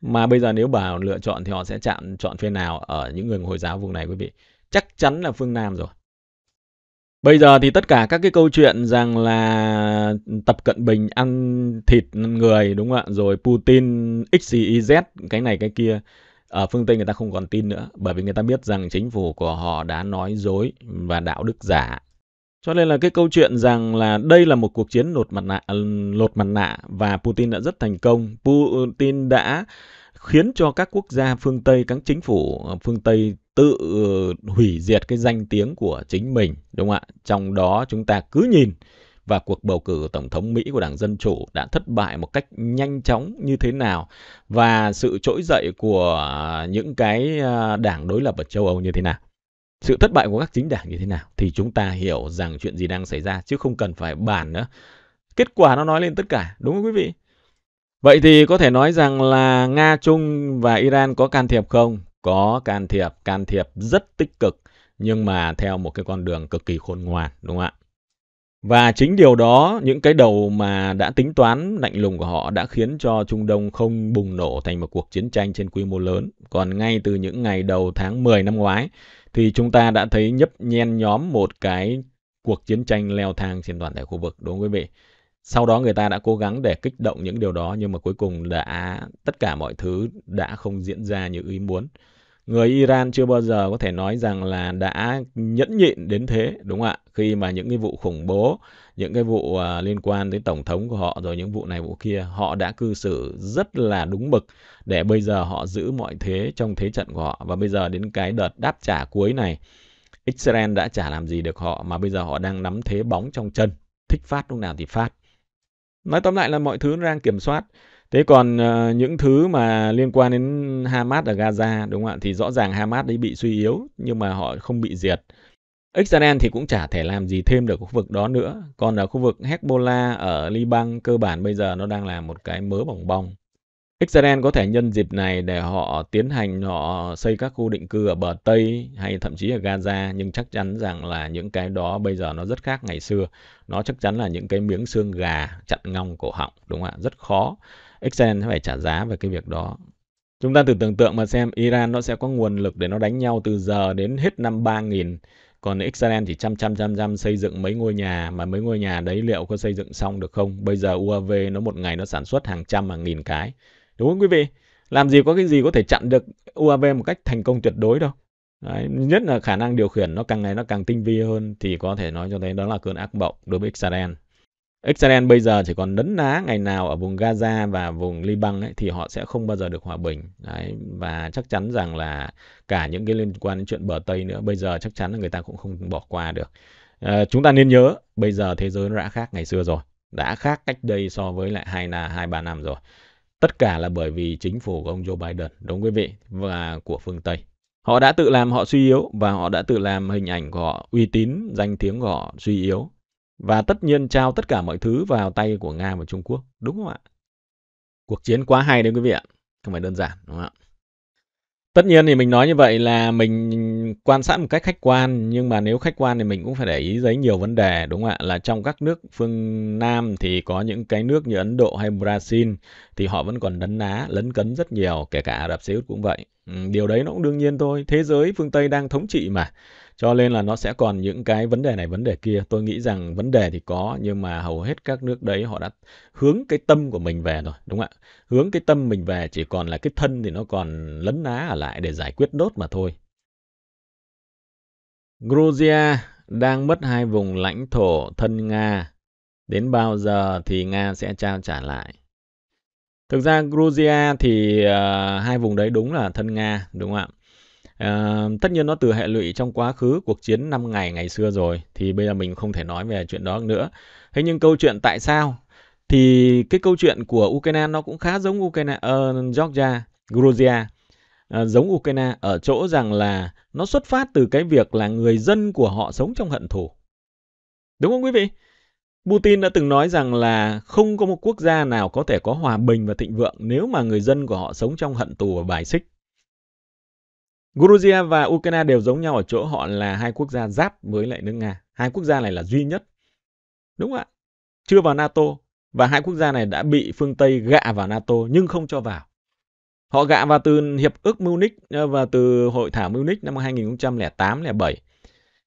Mà bây giờ nếu bảo lựa chọn thì họ sẽ chạm chọn phía nào ở những người Hồi giáo vùng này quý vị? Chắc chắn là phương Nam rồi. Bây giờ thì tất cả các cái câu chuyện rằng là Tập Cận Bình ăn thịt người đúng không ạ? Rồi Putin XYZ cái này cái kia ở phương Tây người ta không còn tin nữa bởi vì người ta biết rằng chính phủ của họ đã nói dối và đạo đức giả. Cho nên là cái câu chuyện rằng là đây là một cuộc chiến lột mặt nạ lột mặt nạ và Putin đã rất thành công. Putin đã khiến cho các quốc gia phương Tây, các chính phủ phương Tây tự hủy diệt cái danh tiếng của chính mình, đúng không ạ? Trong đó chúng ta cứ nhìn và cuộc bầu cử tổng thống Mỹ của Đảng Dân Chủ đã thất bại một cách nhanh chóng như thế nào và sự trỗi dậy của những cái à, đảng đối lập ở châu Âu như thế nào. Sự thất bại của các chính đảng như thế nào thì chúng ta hiểu rằng chuyện gì đang xảy ra chứ không cần phải bàn nữa. Kết quả nó nói lên tất cả, đúng không quý vị? Vậy thì có thể nói rằng là Nga, Trung và Iran có can thiệp không? Có can thiệp, can thiệp rất tích cực nhưng mà theo một cái con đường cực kỳ khôn ngoan, đúng không ạ? Và chính điều đó, những cái đầu mà đã tính toán lạnh lùng của họ đã khiến cho Trung Đông không bùng nổ thành một cuộc chiến tranh trên quy mô lớn. Còn ngay từ những ngày đầu tháng 10 năm ngoái, thì chúng ta đã thấy nhấp nhen nhóm một cái cuộc chiến tranh leo thang trên toàn thể khu vực, đúng không quý vị? Sau đó người ta đã cố gắng để kích động những điều đó, nhưng mà cuối cùng đã tất cả mọi thứ đã không diễn ra như ý muốn người Iran chưa bao giờ có thể nói rằng là đã nhẫn nhịn đến thế, đúng không ạ? Khi mà những cái vụ khủng bố, những cái vụ à, liên quan đến tổng thống của họ rồi những vụ này vụ kia, họ đã cư xử rất là đúng mực để bây giờ họ giữ mọi thế trong thế trận của họ và bây giờ đến cái đợt đáp trả cuối này, Israel đã chả làm gì được họ mà bây giờ họ đang nắm thế bóng trong chân, thích phát lúc nào thì phát. Nói tóm lại là mọi thứ đang kiểm soát Thế còn uh, những thứ mà liên quan đến Hamas ở Gaza đúng không ạ thì rõ ràng Hamas đấy bị suy yếu nhưng mà họ không bị diệt. Israel thì cũng chả thể làm gì thêm được khu vực đó nữa. Còn ở khu vực Hezbollah ở Liban cơ bản bây giờ nó đang là một cái mớ bỏng bong. Israel có thể nhân dịp này để họ tiến hành họ xây các khu định cư ở bờ Tây hay thậm chí ở Gaza nhưng chắc chắn rằng là những cái đó bây giờ nó rất khác ngày xưa. Nó chắc chắn là những cái miếng xương gà chặn ngong cổ họng đúng không ạ? Rất khó. Israel phải trả giá về cái việc đó. Chúng ta thử tưởng tượng mà xem Iran nó sẽ có nguồn lực để nó đánh nhau từ giờ đến hết năm 3000. Còn Israel chỉ trăm trăm trăm trăm xây dựng mấy ngôi nhà mà mấy ngôi nhà đấy liệu có xây dựng xong được không? Bây giờ UAV nó một ngày nó sản xuất hàng trăm hàng nghìn cái. Đúng không quý vị? Làm gì có cái gì có thể chặn được UAV một cách thành công tuyệt đối đâu. Đấy, nhất là khả năng điều khiển nó càng ngày nó càng tinh vi hơn thì có thể nói cho thấy đó là cơn ác mộng đối với Israel. Israel bây giờ chỉ còn nấn ná ngày nào ở vùng Gaza và vùng Liban ấy, thì họ sẽ không bao giờ được hòa bình. Đấy, và chắc chắn rằng là cả những cái liên quan đến chuyện bờ Tây nữa, bây giờ chắc chắn là người ta cũng không bỏ qua được. À, chúng ta nên nhớ, bây giờ thế giới nó đã khác ngày xưa rồi. Đã khác cách đây so với lại hai là hai ba năm rồi. Tất cả là bởi vì chính phủ của ông Joe Biden, đúng quý vị, và của phương Tây. Họ đã tự làm họ suy yếu và họ đã tự làm hình ảnh của họ, uy tín, danh tiếng của họ suy yếu và tất nhiên trao tất cả mọi thứ vào tay của Nga và Trung Quốc, đúng không ạ? Cuộc chiến quá hay đấy quý vị ạ, không phải đơn giản, đúng không ạ? Tất nhiên thì mình nói như vậy là mình quan sát một cách khách quan, nhưng mà nếu khách quan thì mình cũng phải để ý giấy nhiều vấn đề, đúng không ạ? Là trong các nước phương Nam thì có những cái nước như Ấn Độ hay Brazil thì họ vẫn còn đấn ná, lấn cấn rất nhiều, kể cả Ả Rập Xê Út cũng vậy. Ừ, điều đấy nó cũng đương nhiên thôi, thế giới phương Tây đang thống trị mà. Cho nên là nó sẽ còn những cái vấn đề này vấn đề kia. Tôi nghĩ rằng vấn đề thì có nhưng mà hầu hết các nước đấy họ đã hướng cái tâm của mình về rồi, đúng không ạ? Hướng cái tâm mình về chỉ còn là cái thân thì nó còn lấn ná ở lại để giải quyết nốt mà thôi. Georgia đang mất hai vùng lãnh thổ thân Nga. Đến bao giờ thì Nga sẽ trao trả lại? Thực ra Georgia thì uh, hai vùng đấy đúng là thân Nga, đúng không ạ? À, tất nhiên nó từ hệ lụy trong quá khứ cuộc chiến 5 ngày ngày xưa rồi thì bây giờ mình không thể nói về chuyện đó nữa. Thế nhưng câu chuyện tại sao thì cái câu chuyện của Ukraine nó cũng khá giống Ukraine uh, Georgia, Georgia uh, giống Ukraine ở chỗ rằng là nó xuất phát từ cái việc là người dân của họ sống trong hận thù. Đúng không quý vị? Putin đã từng nói rằng là không có một quốc gia nào có thể có hòa bình và thịnh vượng nếu mà người dân của họ sống trong hận thù và bài xích. Georgia và Ukraine đều giống nhau ở chỗ họ là hai quốc gia giáp với lại nước Nga. Hai quốc gia này là duy nhất. Đúng ạ. Chưa vào NATO và hai quốc gia này đã bị phương Tây gạ vào NATO nhưng không cho vào. Họ gạ vào từ hiệp ước Munich ờ, và từ hội thảo Munich năm 2008 07.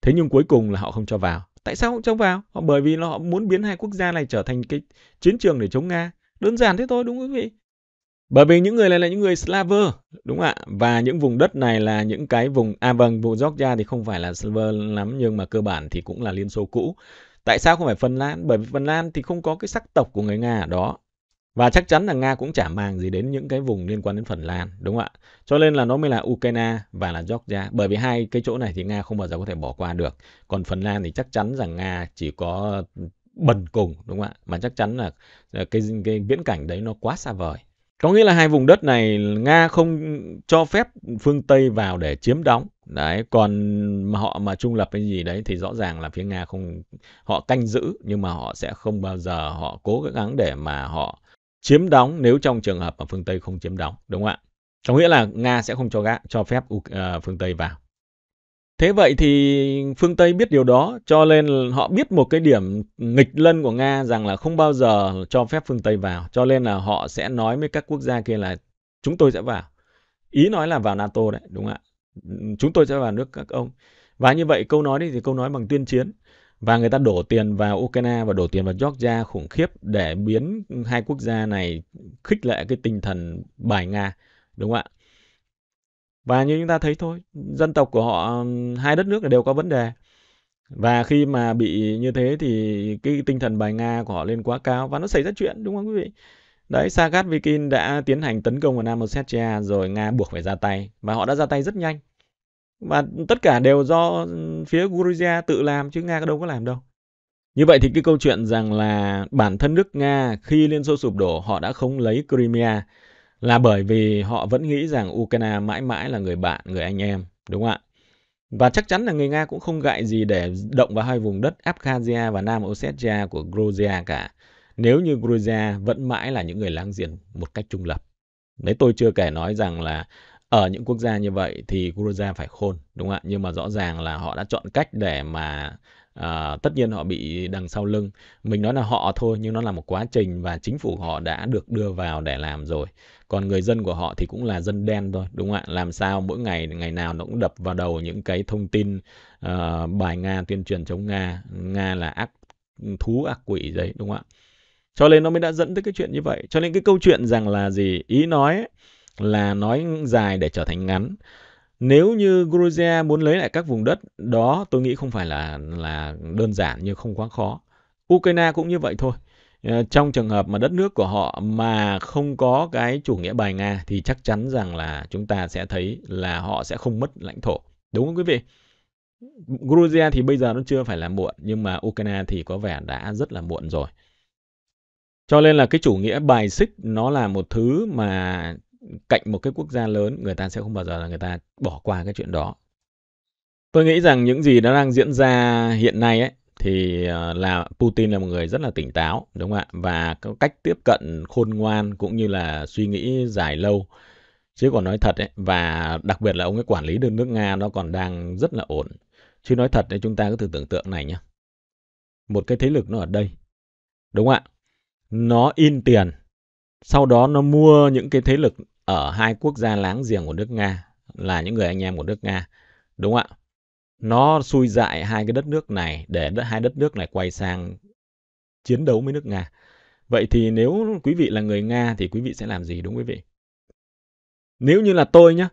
Thế nhưng cuối cùng là họ không cho vào. Tại sao không cho vào? bởi vì họ muốn biến hai quốc gia này trở thành cái chiến trường để chống Nga. Đơn giản thế thôi đúng không quý vị? Bởi vì những người này là những người Slaver, đúng ạ? Và những vùng đất này là những cái vùng... À vâng, vùng Georgia thì không phải là Slaver lắm, nhưng mà cơ bản thì cũng là Liên Xô cũ. Tại sao không phải Phần Lan? Bởi vì Phần Lan thì không có cái sắc tộc của người Nga ở đó. Và chắc chắn là Nga cũng chả màng gì đến những cái vùng liên quan đến Phần Lan, đúng không ạ? Cho nên là nó mới là Ukraine và là Georgia. Bởi vì hai cái chỗ này thì Nga không bao giờ có thể bỏ qua được. Còn Phần Lan thì chắc chắn rằng Nga chỉ có bần cùng, đúng không ạ? Mà chắc chắn là cái, cái viễn cảnh đấy nó quá xa vời. Có nghĩa là hai vùng đất này Nga không cho phép phương Tây vào để chiếm đóng. Đấy, còn mà họ mà trung lập cái gì đấy thì rõ ràng là phía Nga không họ canh giữ nhưng mà họ sẽ không bao giờ họ cố gắng để mà họ chiếm đóng nếu trong trường hợp mà phương Tây không chiếm đóng, đúng không ạ? Có nghĩa là Nga sẽ không cho gã, cho phép uh, phương Tây vào. Thế vậy thì phương Tây biết điều đó, cho nên họ biết một cái điểm nghịch lân của Nga rằng là không bao giờ cho phép phương Tây vào, cho nên là họ sẽ nói với các quốc gia kia là chúng tôi sẽ vào. Ý nói là vào NATO đấy, đúng không ạ? Chúng tôi sẽ vào nước các ông. Và như vậy câu nói đi thì câu nói bằng tuyên chiến. Và người ta đổ tiền vào Ukraine và đổ tiền vào Georgia khủng khiếp để biến hai quốc gia này khích lệ cái tinh thần bài Nga, đúng không ạ? Và như chúng ta thấy thôi, dân tộc của họ hai đất nước đều có vấn đề. Và khi mà bị như thế thì cái tinh thần bài Nga của họ lên quá cao và nó xảy ra chuyện đúng không quý vị? Đấy, Sagat Vikin đã tiến hành tấn công vào Nam Ossetia rồi Nga buộc phải ra tay và họ đã ra tay rất nhanh. Và tất cả đều do phía Georgia tự làm chứ Nga đâu có làm đâu. Như vậy thì cái câu chuyện rằng là bản thân nước Nga khi Liên Xô sụp đổ họ đã không lấy Crimea là bởi vì họ vẫn nghĩ rằng Ukraine mãi mãi là người bạn, người anh em, đúng không ạ? Và chắc chắn là người Nga cũng không ngại gì để động vào hai vùng đất Abkhazia và Nam Ossetia của Georgia cả, nếu như Georgia vẫn mãi là những người láng giềng một cách trung lập. Đấy tôi chưa kể nói rằng là ở những quốc gia như vậy thì Georgia phải khôn, đúng không ạ? Nhưng mà rõ ràng là họ đã chọn cách để mà À, tất nhiên họ bị đằng sau lưng mình nói là họ thôi nhưng nó là một quá trình và chính phủ họ đã được đưa vào để làm rồi còn người dân của họ thì cũng là dân đen thôi đúng không ạ làm sao mỗi ngày ngày nào nó cũng đập vào đầu những cái thông tin uh, bài nga tuyên truyền chống nga nga là ác thú ác quỷ đấy đúng không ạ cho nên nó mới đã dẫn tới cái chuyện như vậy cho nên cái câu chuyện rằng là gì ý nói là nói dài để trở thành ngắn nếu như Georgia muốn lấy lại các vùng đất đó tôi nghĩ không phải là là đơn giản nhưng không quá khó Ukraine cũng như vậy thôi Ờ, trong trường hợp mà đất nước của họ mà không có cái chủ nghĩa bài Nga thì chắc chắn rằng là chúng ta sẽ thấy là họ sẽ không mất lãnh thổ. Đúng không quý vị? Georgia thì bây giờ nó chưa phải là muộn nhưng mà Ukraine thì có vẻ đã rất là muộn rồi. Cho nên là cái chủ nghĩa bài xích nó là một thứ mà cạnh một cái quốc gia lớn người ta sẽ không bao giờ là người ta bỏ qua cái chuyện đó. Tôi nghĩ rằng những gì đã đang diễn ra hiện nay ấy thì à, là Putin là một người rất là tỉnh táo đúng không ạ và có cách tiếp cận khôn ngoan cũng như là suy nghĩ dài lâu chứ còn nói thật ấy, và đặc biệt là ông ấy quản lý được nước Nga nó còn đang rất là ổn chứ nói thật thì chúng ta cứ thử tưởng tượng này nhé một cái thế lực nó ở đây đúng không ạ nó in tiền sau đó nó mua những cái thế lực ở hai quốc gia láng giềng của nước Nga là những người anh em của nước Nga đúng không ạ nó xui dại hai cái đất nước này để hai đất nước này quay sang chiến đấu với nước Nga. Vậy thì nếu quý vị là người Nga thì quý vị sẽ làm gì đúng quý vị? Nếu như là tôi nhé,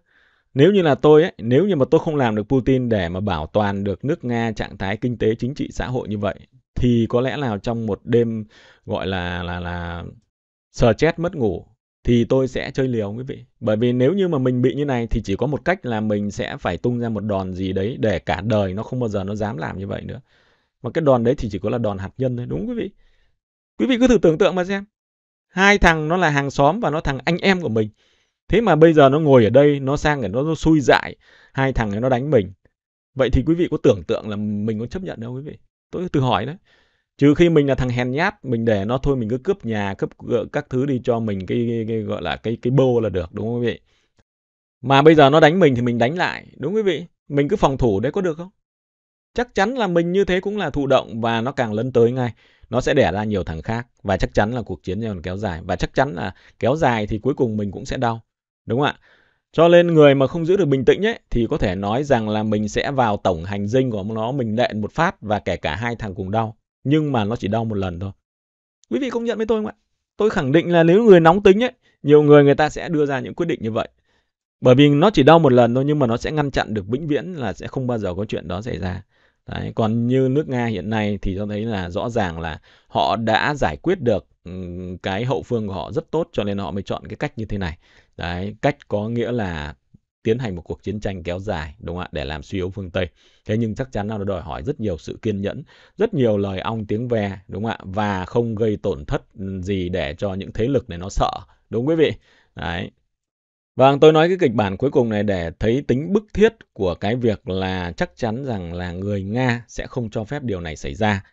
nếu như là tôi ấy, nếu như mà tôi không làm được Putin để mà bảo toàn được nước Nga trạng thái kinh tế chính trị xã hội như vậy thì có lẽ là trong một đêm gọi là là là sờ chết mất ngủ thì tôi sẽ chơi liều quý vị. Bởi vì nếu như mà mình bị như này thì chỉ có một cách là mình sẽ phải tung ra một đòn gì đấy để cả đời nó không bao giờ nó dám làm như vậy nữa. Mà cái đòn đấy thì chỉ có là đòn hạt nhân thôi đúng quý vị. Quý vị cứ thử tưởng tượng mà xem. Hai thằng nó là hàng xóm và nó thằng anh em của mình. Thế mà bây giờ nó ngồi ở đây, nó sang để nó, nó xui dại, hai thằng này nó đánh mình. Vậy thì quý vị có tưởng tượng là mình có chấp nhận đâu quý vị? Tôi tự hỏi đấy trừ khi mình là thằng hèn nhát mình để nó thôi mình cứ cướp nhà cướp các thứ đi cho mình cái, cái, cái gọi là cái cái bô là được đúng không quý vị mà bây giờ nó đánh mình thì mình đánh lại đúng quý vị mình cứ phòng thủ đấy có được không chắc chắn là mình như thế cũng là thụ động và nó càng lấn tới ngay nó sẽ đẻ ra nhiều thằng khác và chắc chắn là cuộc chiến còn kéo dài và chắc chắn là kéo dài thì cuối cùng mình cũng sẽ đau đúng không ạ cho nên người mà không giữ được bình tĩnh ấy, thì có thể nói rằng là mình sẽ vào tổng hành dinh của nó mình đệm một phát và kể cả hai thằng cùng đau nhưng mà nó chỉ đau một lần thôi quý vị công nhận với tôi không ạ tôi khẳng định là nếu người nóng tính ấy nhiều người người ta sẽ đưa ra những quyết định như vậy bởi vì nó chỉ đau một lần thôi nhưng mà nó sẽ ngăn chặn được vĩnh viễn là sẽ không bao giờ có chuyện đó xảy ra Đấy, còn như nước Nga hiện nay thì cho thấy là rõ ràng là họ đã giải quyết được cái hậu phương của họ rất tốt cho nên họ mới chọn cái cách như thế này. Đấy, cách có nghĩa là tiến hành một cuộc chiến tranh kéo dài đúng không ạ để làm suy yếu phương Tây. Thế nhưng chắc chắn nó đòi hỏi rất nhiều sự kiên nhẫn, rất nhiều lời ong tiếng ve đúng không ạ và không gây tổn thất ừ, gì để cho những thế lực này nó sợ đúng không, quý vị. Đấy. Vâng, tôi nói cái kịch bản cuối cùng này để thấy tính bức thiết của cái việc là chắc chắn rằng là người Nga sẽ không cho phép điều này xảy ra.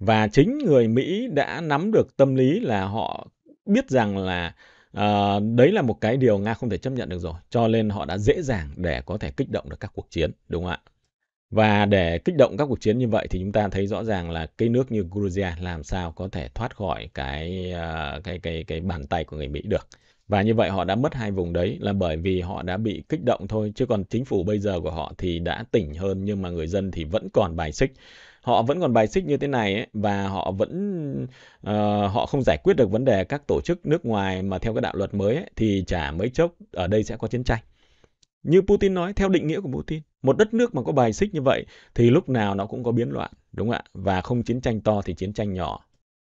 Và chính người Mỹ đã nắm được tâm lý là họ biết rằng là À, đấy là một cái điều Nga không thể chấp nhận được rồi. Cho nên họ đã dễ dàng để có thể kích động được các cuộc chiến, đúng không ạ? Và để kích động các cuộc chiến như vậy thì chúng ta thấy rõ ràng là cái nước như Georgia làm sao có thể thoát khỏi cái ờ, cái cái cái bàn tay của người Mỹ được. Và như vậy họ đã mất hai vùng đấy là bởi vì họ đã bị kích động thôi chứ còn chính phủ bây giờ của họ thì đã tỉnh hơn nhưng mà người dân thì vẫn còn bài xích họ vẫn còn bài xích như thế này ấy, và họ vẫn uh, họ không giải quyết được vấn đề các tổ chức nước ngoài mà theo cái đạo luật mới ấy, thì chả mấy chốc ở đây sẽ có chiến tranh như Putin nói theo định nghĩa của Putin một đất nước mà có bài xích như vậy thì lúc nào nó cũng có biến loạn đúng không ạ và không chiến tranh to thì chiến tranh nhỏ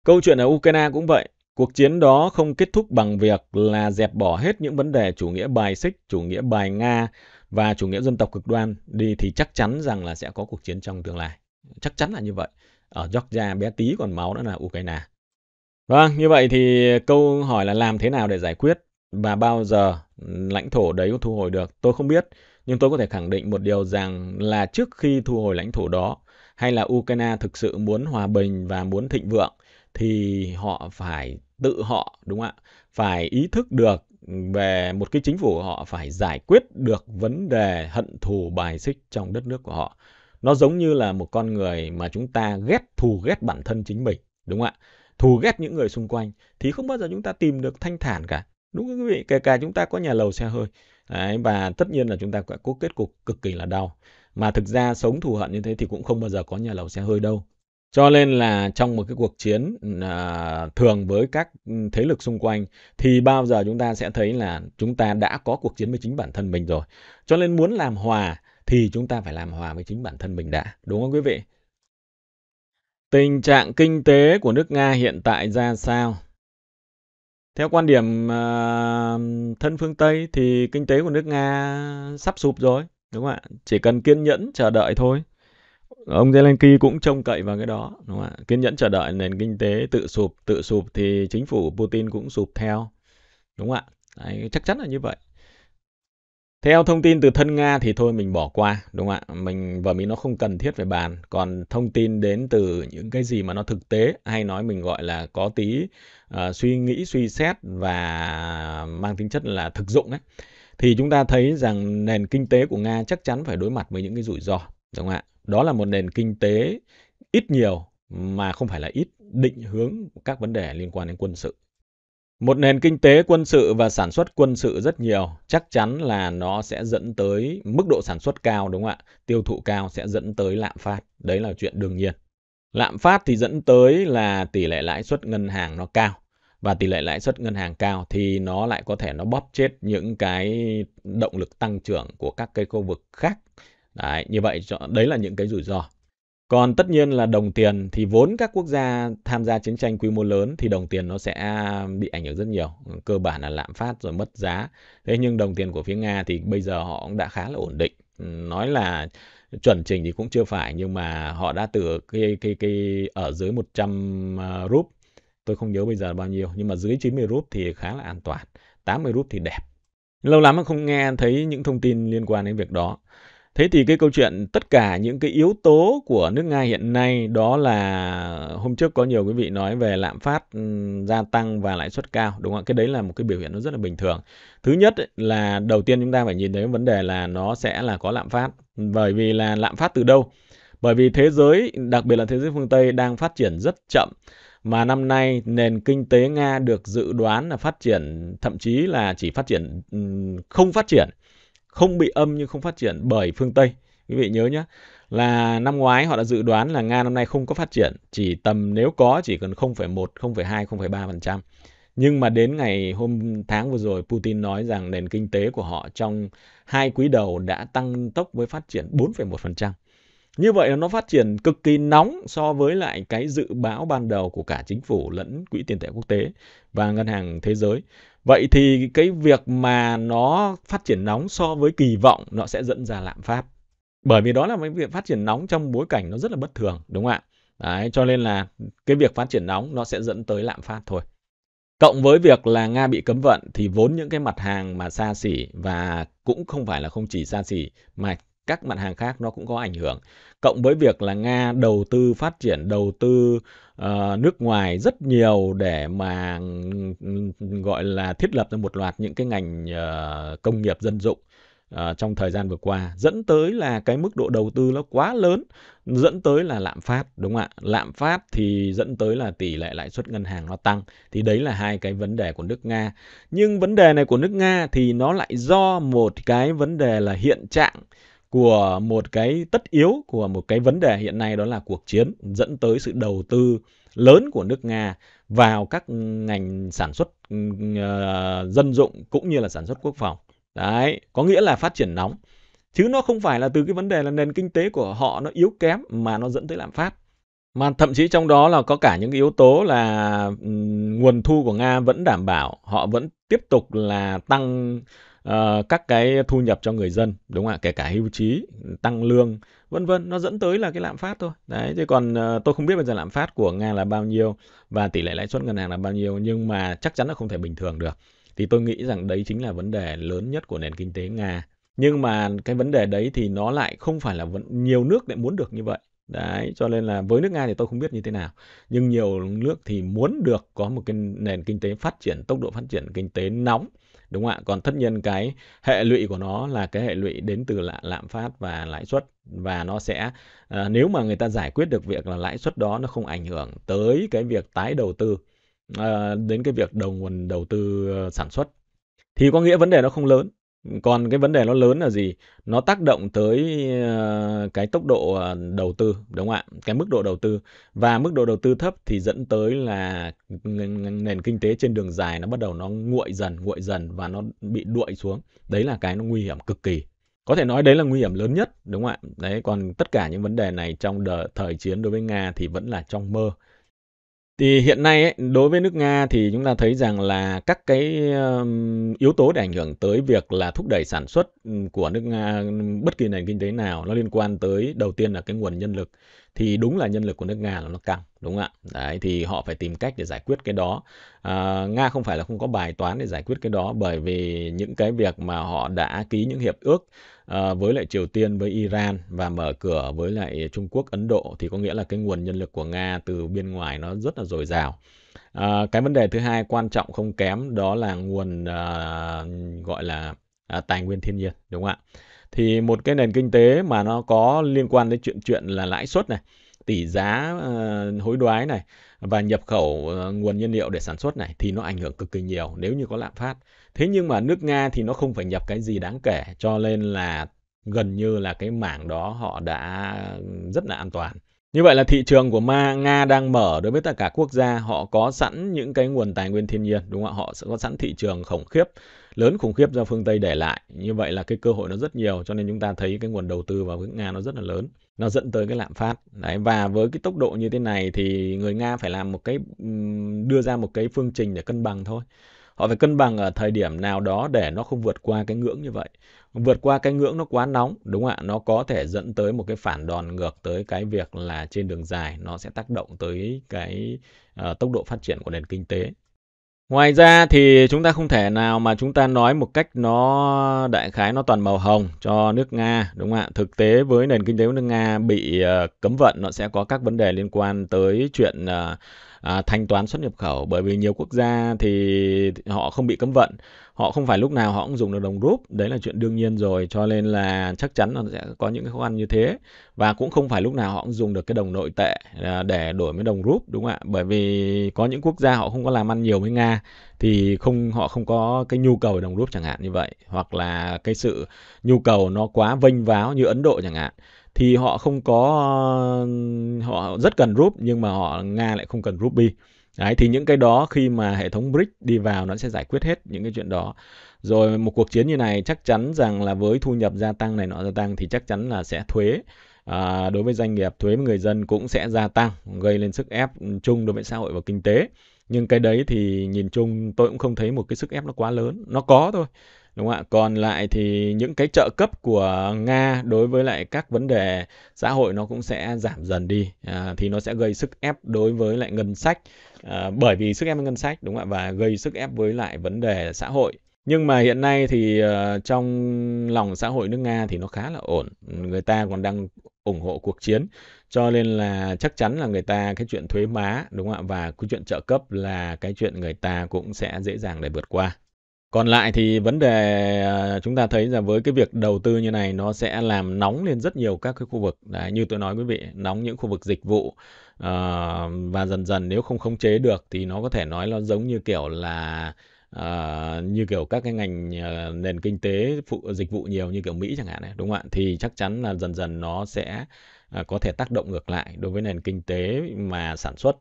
câu chuyện ở Ukraine cũng vậy Cuộc chiến đó không kết thúc bằng việc là dẹp bỏ hết những vấn đề chủ nghĩa bài xích, chủ nghĩa bài Nga và chủ nghĩa dân tộc cực đoan đi thì chắc chắn rằng là sẽ có cuộc chiến trong tương lai chắc chắn là như vậy ở Georgia bé tí còn máu nữa là Ukraine vâng như vậy thì câu hỏi là làm thế nào để giải quyết và bao giờ lãnh thổ đấy có thu hồi được tôi không biết nhưng tôi có thể khẳng định một điều rằng là trước khi thu hồi lãnh thổ đó hay là Ukraine thực sự muốn hòa bình và muốn thịnh vượng thì họ phải tự họ đúng không ạ phải ý thức được về một cái chính phủ của họ phải giải quyết được vấn đề hận thù bài xích trong đất nước của họ nó giống như là một con người mà chúng ta ghét, thù ghét bản thân chính mình, đúng không ạ? Thù ghét những người xung quanh thì không bao giờ chúng ta tìm được thanh thản cả. Đúng không quý vị? Kể cả chúng ta có nhà lầu xe hơi. Đấy, và tất nhiên là chúng ta có kết cục cực kỳ là đau. Mà thực ra sống thù hận như thế thì cũng không bao giờ có nhà lầu xe hơi đâu. Cho nên là trong một cái cuộc chiến à, thường với các thế lực xung quanh thì bao giờ chúng ta sẽ thấy là chúng ta đã có cuộc chiến với chính bản thân mình rồi. Cho nên muốn làm hòa thì chúng ta phải làm hòa với chính bản thân mình đã, đúng không quý vị? Tình trạng kinh tế của nước Nga hiện tại ra sao? Theo quan điểm ờ, thân phương Tây thì kinh tế của nước Nga sắp sụp rồi, đúng không ạ? Chỉ cần kiên nhẫn chờ đợi thôi. Ông Zelensky cũng trông cậy vào cái đó, đúng không ạ? Kiên nhẫn chờ đợi nền kinh tế tự sụp, tự sụp thì chính phủ Putin cũng sụp theo. Đúng không ạ? Đấy, chắc chắn là như vậy. Theo thông tin từ thân Nga thì thôi mình bỏ qua, đúng không ạ? Mình và mình nó không cần thiết phải bàn. Còn thông tin đến từ những cái gì mà nó thực tế hay nói mình gọi là có tí uh, suy nghĩ, suy xét và mang tính chất là thực dụng ấy. Thì chúng ta thấy rằng nền kinh tế của Nga chắc chắn phải đối mặt với những cái rủi ro, đúng không ạ? Đó là một nền kinh tế ít nhiều mà không phải là ít định hướng các vấn đề liên quan đến quân sự. Một nền kinh tế quân sự và sản xuất quân sự rất nhiều, chắc chắn là nó sẽ dẫn tới mức độ sản xuất cao đúng không ạ? Tiêu thụ cao sẽ dẫn tới lạm phát, đấy là chuyện đương nhiên. Lạm phát thì dẫn tới là tỷ lệ lãi suất ngân hàng nó cao và tỷ lệ lãi suất ngân hàng cao thì nó lại có thể nó bóp chết những cái động lực tăng trưởng của các cái khu vực khác. Đấy, như vậy đấy là những cái rủi ro. Còn tất nhiên là đồng tiền thì vốn các quốc gia tham gia chiến tranh quy mô lớn thì đồng tiền nó sẽ bị ảnh hưởng rất nhiều. Cơ bản là lạm phát rồi mất giá. Thế nhưng đồng tiền của phía Nga thì bây giờ họ cũng đã khá là ổn định. Nói là chuẩn chỉnh thì cũng chưa phải nhưng mà họ đã từ cái cái cái ở dưới 100 ờ, rúp tôi không nhớ bây giờ bao nhiêu nhưng mà dưới 90 rúp thì khá là an toàn 80 rúp thì đẹp lâu lắm mà không nghe thấy những thông tin liên quan đến việc đó Thế thì cái câu chuyện tất cả những cái yếu tố của nước Nga hiện nay đó là hôm trước có nhiều quý vị nói về lạm phát ừ, gia tăng và lãi suất cao đúng không ạ? Cái đấy là một cái biểu hiện nó rất là bình thường. Thứ nhất là đầu tiên chúng ta phải nhìn thấy vấn đề là nó sẽ là có lạm phát bởi vì là lạm phát từ đâu? Bởi vì thế giới, đặc biệt là thế giới phương Tây đang phát triển rất chậm mà năm nay nền kinh tế Nga được dự đoán là phát triển thậm chí là chỉ phát triển ừ, không phát triển không bị âm nhưng không phát triển bởi phương Tây. Quý vị nhớ nhé, là năm ngoái họ đã dự đoán là Nga năm nay không có phát triển, chỉ tầm nếu có chỉ cần 0,1, 0,2, 0,3%. Nhưng mà đến ngày hôm tháng vừa rồi, Putin nói rằng nền kinh tế của họ trong hai quý đầu đã tăng tốc với phát triển 4,1%. Như vậy là nó phát triển cực kỳ nóng so với lại cái dự báo ban đầu của cả chính phủ lẫn Quỹ tiền tệ quốc tế và Ngân hàng Thế giới. Vậy thì cái việc mà nó phát triển nóng so với kỳ vọng nó sẽ dẫn ra lạm phát. Bởi vì đó là cái việc phát triển nóng trong bối cảnh nó rất là bất thường, đúng không ạ? Đấy, cho nên là cái việc phát triển nóng nó sẽ dẫn tới lạm phát thôi. Cộng với việc là Nga bị cấm vận thì vốn những cái mặt hàng mà xa xỉ và cũng không phải là không chỉ xa xỉ mà các mặt hàng khác nó cũng có ảnh hưởng cộng với việc là nga đầu tư phát triển đầu tư uh, nước ngoài rất nhiều để mà ừ, gọi là thiết lập ra một loạt những cái ngành uh, công nghiệp dân dụng uh, trong thời gian vừa qua dẫn tới là cái mức độ đầu tư nó quá lớn dẫn tới là lạm phát đúng không ạ lạm phát thì dẫn tới là tỷ lệ lãi suất ngân hàng nó tăng thì đấy là hai cái vấn đề của nước nga nhưng vấn đề này của nước nga thì nó lại do một cái vấn đề là hiện trạng của một cái tất yếu của một cái vấn đề hiện nay đó là cuộc chiến dẫn tới sự đầu tư lớn của nước Nga vào các ngành sản xuất uh, dân dụng cũng như là sản xuất quốc phòng. Đấy, có nghĩa là phát triển nóng. Chứ nó không phải là từ cái vấn đề là nền kinh tế của họ nó yếu kém mà nó dẫn tới lạm phát. Mà thậm chí trong đó là có cả những cái yếu tố là um, nguồn thu của Nga vẫn đảm bảo, họ vẫn tiếp tục là tăng uh, các cái thu nhập cho người dân đúng không ạ kể cả hưu trí tăng lương vân vân nó dẫn tới là cái lạm phát thôi đấy chứ còn uh, tôi không biết bây giờ lạm phát của nga là bao nhiêu và tỷ lệ lãi suất ngân hàng là bao nhiêu nhưng mà chắc chắn là không thể bình thường được thì tôi nghĩ rằng đấy chính là vấn đề lớn nhất của nền kinh tế nga nhưng mà cái vấn đề đấy thì nó lại không phải là vấn... nhiều nước lại muốn được như vậy Đấy, cho nên là với nước Nga thì tôi không biết như thế nào. Nhưng nhiều nước thì muốn được có một cái nền kinh tế phát triển, tốc độ phát triển kinh tế nóng. Đúng không ạ? Còn tất nhiên cái hệ lụy của nó là cái hệ lụy đến từ lạ, lạm phát và lãi suất. Và nó sẽ, à, nếu mà người ta giải quyết được việc là lãi suất đó nó không ảnh hưởng tới cái việc tái đầu tư, à, đến cái việc đầu nguồn đầu tư ờ, sản xuất. Thì có nghĩa vấn đề nó không lớn còn cái vấn đề nó lớn là gì nó tác động tới ờ, cái tốc độ ờ, đầu tư đúng không ạ cái mức độ đầu tư và mức độ đầu tư thấp thì dẫn tới là nền kinh tế trên đường dài nó bắt đầu nó nguội dần nguội dần và nó bị đuổi xuống đấy là cái nó nguy hiểm cực kỳ có thể nói đấy là nguy hiểm lớn nhất đúng không ạ đấy còn tất cả những vấn đề này trong đời, thời chiến đối với nga thì vẫn là trong mơ thì hiện nay ấy, đối với nước Nga thì chúng ta thấy rằng là các cái yếu tố để ảnh hưởng tới việc là thúc đẩy sản xuất của nước Nga bất kỳ nền kinh tế nào nó liên quan tới đầu tiên là cái nguồn nhân lực thì đúng là nhân lực của nước Nga là nó căng đúng không ạ đấy thì họ phải tìm cách để giải quyết cái đó à, Nga không phải là không có bài toán để giải quyết cái đó bởi vì những cái việc mà họ đã ký những hiệp ước à, với lại Triều Tiên với Iran và mở cửa với lại Trung Quốc Ấn Độ thì có nghĩa là cái nguồn nhân lực của Nga từ bên ngoài nó rất là dồi dào à, cái vấn đề thứ hai quan trọng không kém đó là nguồn à, gọi là à, tài nguyên thiên nhiên đúng không ạ thì một cái nền kinh tế mà nó có liên quan đến chuyện chuyện là lãi suất này tỷ giá uh, hối đoái này và nhập khẩu uh, nguồn nhân liệu để sản xuất này thì nó ảnh hưởng cực kỳ nhiều nếu như có lạm phát. Thế nhưng mà nước Nga thì nó không phải nhập cái gì đáng kể cho nên là gần như là cái mảng đó họ đã rất là an toàn. Như vậy là thị trường của Ma Nga đang mở đối với tất cả quốc gia, họ có sẵn những cái nguồn tài nguyên thiên nhiên, đúng không ạ? Họ sẽ có sẵn thị trường khủng khiếp lớn khủng khiếp do phương Tây để lại. Như vậy là cái cơ hội nó rất nhiều cho nên chúng ta thấy cái nguồn đầu tư vào nước Nga nó rất là lớn. Nó dẫn tới cái lạm phát. Đấy và với cái tốc độ như thế này thì người Nga phải làm một cái đưa ra một cái phương trình để cân bằng thôi. Họ phải cân bằng ở thời điểm nào đó để nó không vượt qua cái ngưỡng như vậy. Vượt qua cái ngưỡng nó quá nóng, đúng không ạ? Nó có thể dẫn tới một cái phản đòn ngược tới cái việc là trên đường dài nó sẽ tác động tới cái uh, tốc độ phát triển của nền kinh tế. Ngoài ra thì chúng ta không thể nào mà chúng ta nói một cách nó đại khái nó toàn màu hồng cho nước Nga đúng không ạ? Thực tế với nền kinh tế của nước Nga bị ờ, cấm vận nó sẽ có các vấn đề liên quan tới chuyện uh, à, thanh toán xuất nhập khẩu bởi vì nhiều quốc gia thì họ không bị cấm vận họ không phải lúc nào họ cũng dùng được đồng rúp đấy là chuyện đương nhiên rồi cho nên là chắc chắn nó sẽ có những cái khó khăn như thế và cũng không phải lúc nào họ cũng dùng được cái đồng nội tệ à, để đổi với đồng rúp đúng không ạ bởi vì có những quốc gia họ không có làm ăn nhiều với nga thì không họ không có cái nhu cầu đồng rúp chẳng hạn như vậy hoặc là cái sự nhu cầu nó quá vênh váo như ấn độ chẳng hạn thì họ không có ờ, họ rất cần group nhưng mà họ Nga lại không cần Ruby. Đấy, thì những cái đó khi mà hệ thống brics đi vào nó sẽ giải quyết hết những cái chuyện đó. Rồi một cuộc chiến như này chắc chắn rằng là với thu nhập gia tăng này nọ gia tăng thì chắc chắn là sẽ thuế à, đối với doanh nghiệp, thuế với người dân cũng sẽ gia tăng, gây lên sức ép chung đối với xã hội và kinh tế. Nhưng cái đấy thì nhìn chung tôi cũng không thấy một cái sức ép nó quá lớn, nó có thôi đúng không ạ còn lại thì những cái trợ cấp của nga đối với lại các vấn đề xã hội nó cũng sẽ giảm dần đi à, thì nó sẽ gây sức ép đối với lại ngân sách à, bởi vì sức ép ngân sách đúng không ạ và gây sức ép với lại vấn đề xã hội nhưng mà hiện nay thì uh, trong lòng xã hội nước Nga thì nó khá là ổn. Người ta còn đang ủng hộ cuộc chiến. Cho nên là chắc chắn là người ta cái chuyện thuế má đúng không ạ? Và cái chuyện trợ cấp là cái chuyện người ta cũng sẽ dễ dàng để vượt qua còn lại thì vấn đề à, chúng ta thấy là với cái việc đầu tư như này nó sẽ làm nóng lên rất nhiều các cái khu vực. Đấy, như tôi nói quý vị, nóng những khu vực dịch vụ uh, và dần dần nếu không khống chế được thì nó có thể nói nó giống như kiểu là uh, như kiểu các cái ngành uh, nền kinh tế phụ dịch vụ nhiều như kiểu Mỹ chẳng hạn này, đúng không ạ? Thì chắc chắn là dần dần nó sẽ uh, có thể tác động ngược lại đối với nền kinh tế mà sản xuất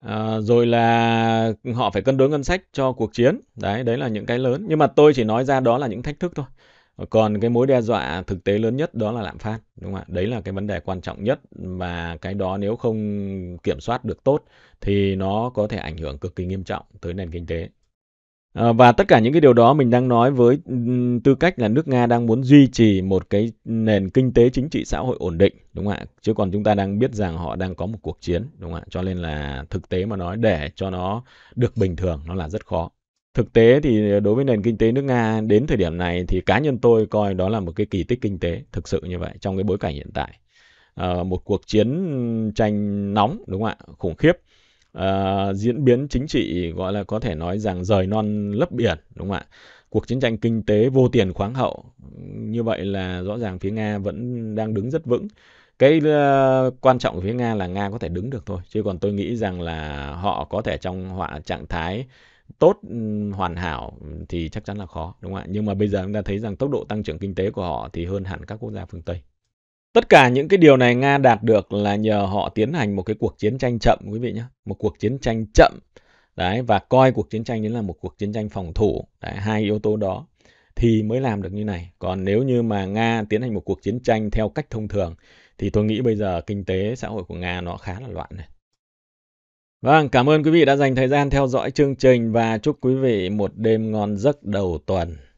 À, rồi là họ phải cân đối ngân sách cho cuộc chiến đấy đấy là những cái lớn nhưng mà tôi chỉ nói ra đó là những thách thức thôi còn cái mối đe dọa thực tế lớn nhất đó là lạm phát đúng không ạ đấy là cái vấn đề quan trọng nhất và cái đó nếu không kiểm soát được tốt thì nó có thể ảnh hưởng cực kỳ nghiêm trọng tới nền kinh tế Ờ, và tất cả những cái điều đó mình đang nói với tư cách là nước Nga đang muốn duy trì một cái nền kinh tế chính trị xã hội ổn định đúng không ạ? Chứ còn chúng ta đang biết rằng họ đang có một cuộc chiến đúng không ạ? Cho nên là thực tế mà nói để cho nó được bình thường nó là rất khó. Thực tế thì đối với nền kinh tế nước Nga đến thời điểm này thì cá nhân tôi coi đó là một cái kỳ tích kinh tế thực sự như vậy trong cái bối cảnh hiện tại. À, một cuộc chiến tranh nóng đúng không ạ? Khủng khiếp uh, diễn biến chính trị gọi là có thể nói rằng rời non lấp biển đúng không ạ? Cuộc chiến tranh kinh tế vô tiền khoáng hậu như vậy là rõ ràng phía Nga vẫn đang đứng rất vững. Cái uh, quan trọng của phía Nga là Nga có thể đứng được thôi, chứ còn tôi nghĩ rằng là họ có thể trong họa trạng thái tốt hoàn hảo thì chắc chắn là khó đúng không ạ nhưng mà bây giờ chúng ta thấy rằng tốc độ tăng trưởng kinh tế của họ thì hơn hẳn các quốc gia phương tây Tất cả những cái điều này Nga đạt được là nhờ họ tiến hành một cái cuộc chiến tranh chậm quý vị nhé, một cuộc chiến tranh chậm. Đấy và coi cuộc chiến tranh đấy là một cuộc chiến tranh phòng thủ, đấy, hai yếu tố đó thì mới làm được như này. Còn nếu như mà Nga tiến hành một cuộc chiến tranh theo cách thông thường thì tôi nghĩ bây giờ kinh tế xã hội của Nga nó khá là loạn này. Vâng, cảm ơn quý vị đã dành thời gian theo dõi chương trình và chúc quý vị một đêm ngon giấc đầu tuần.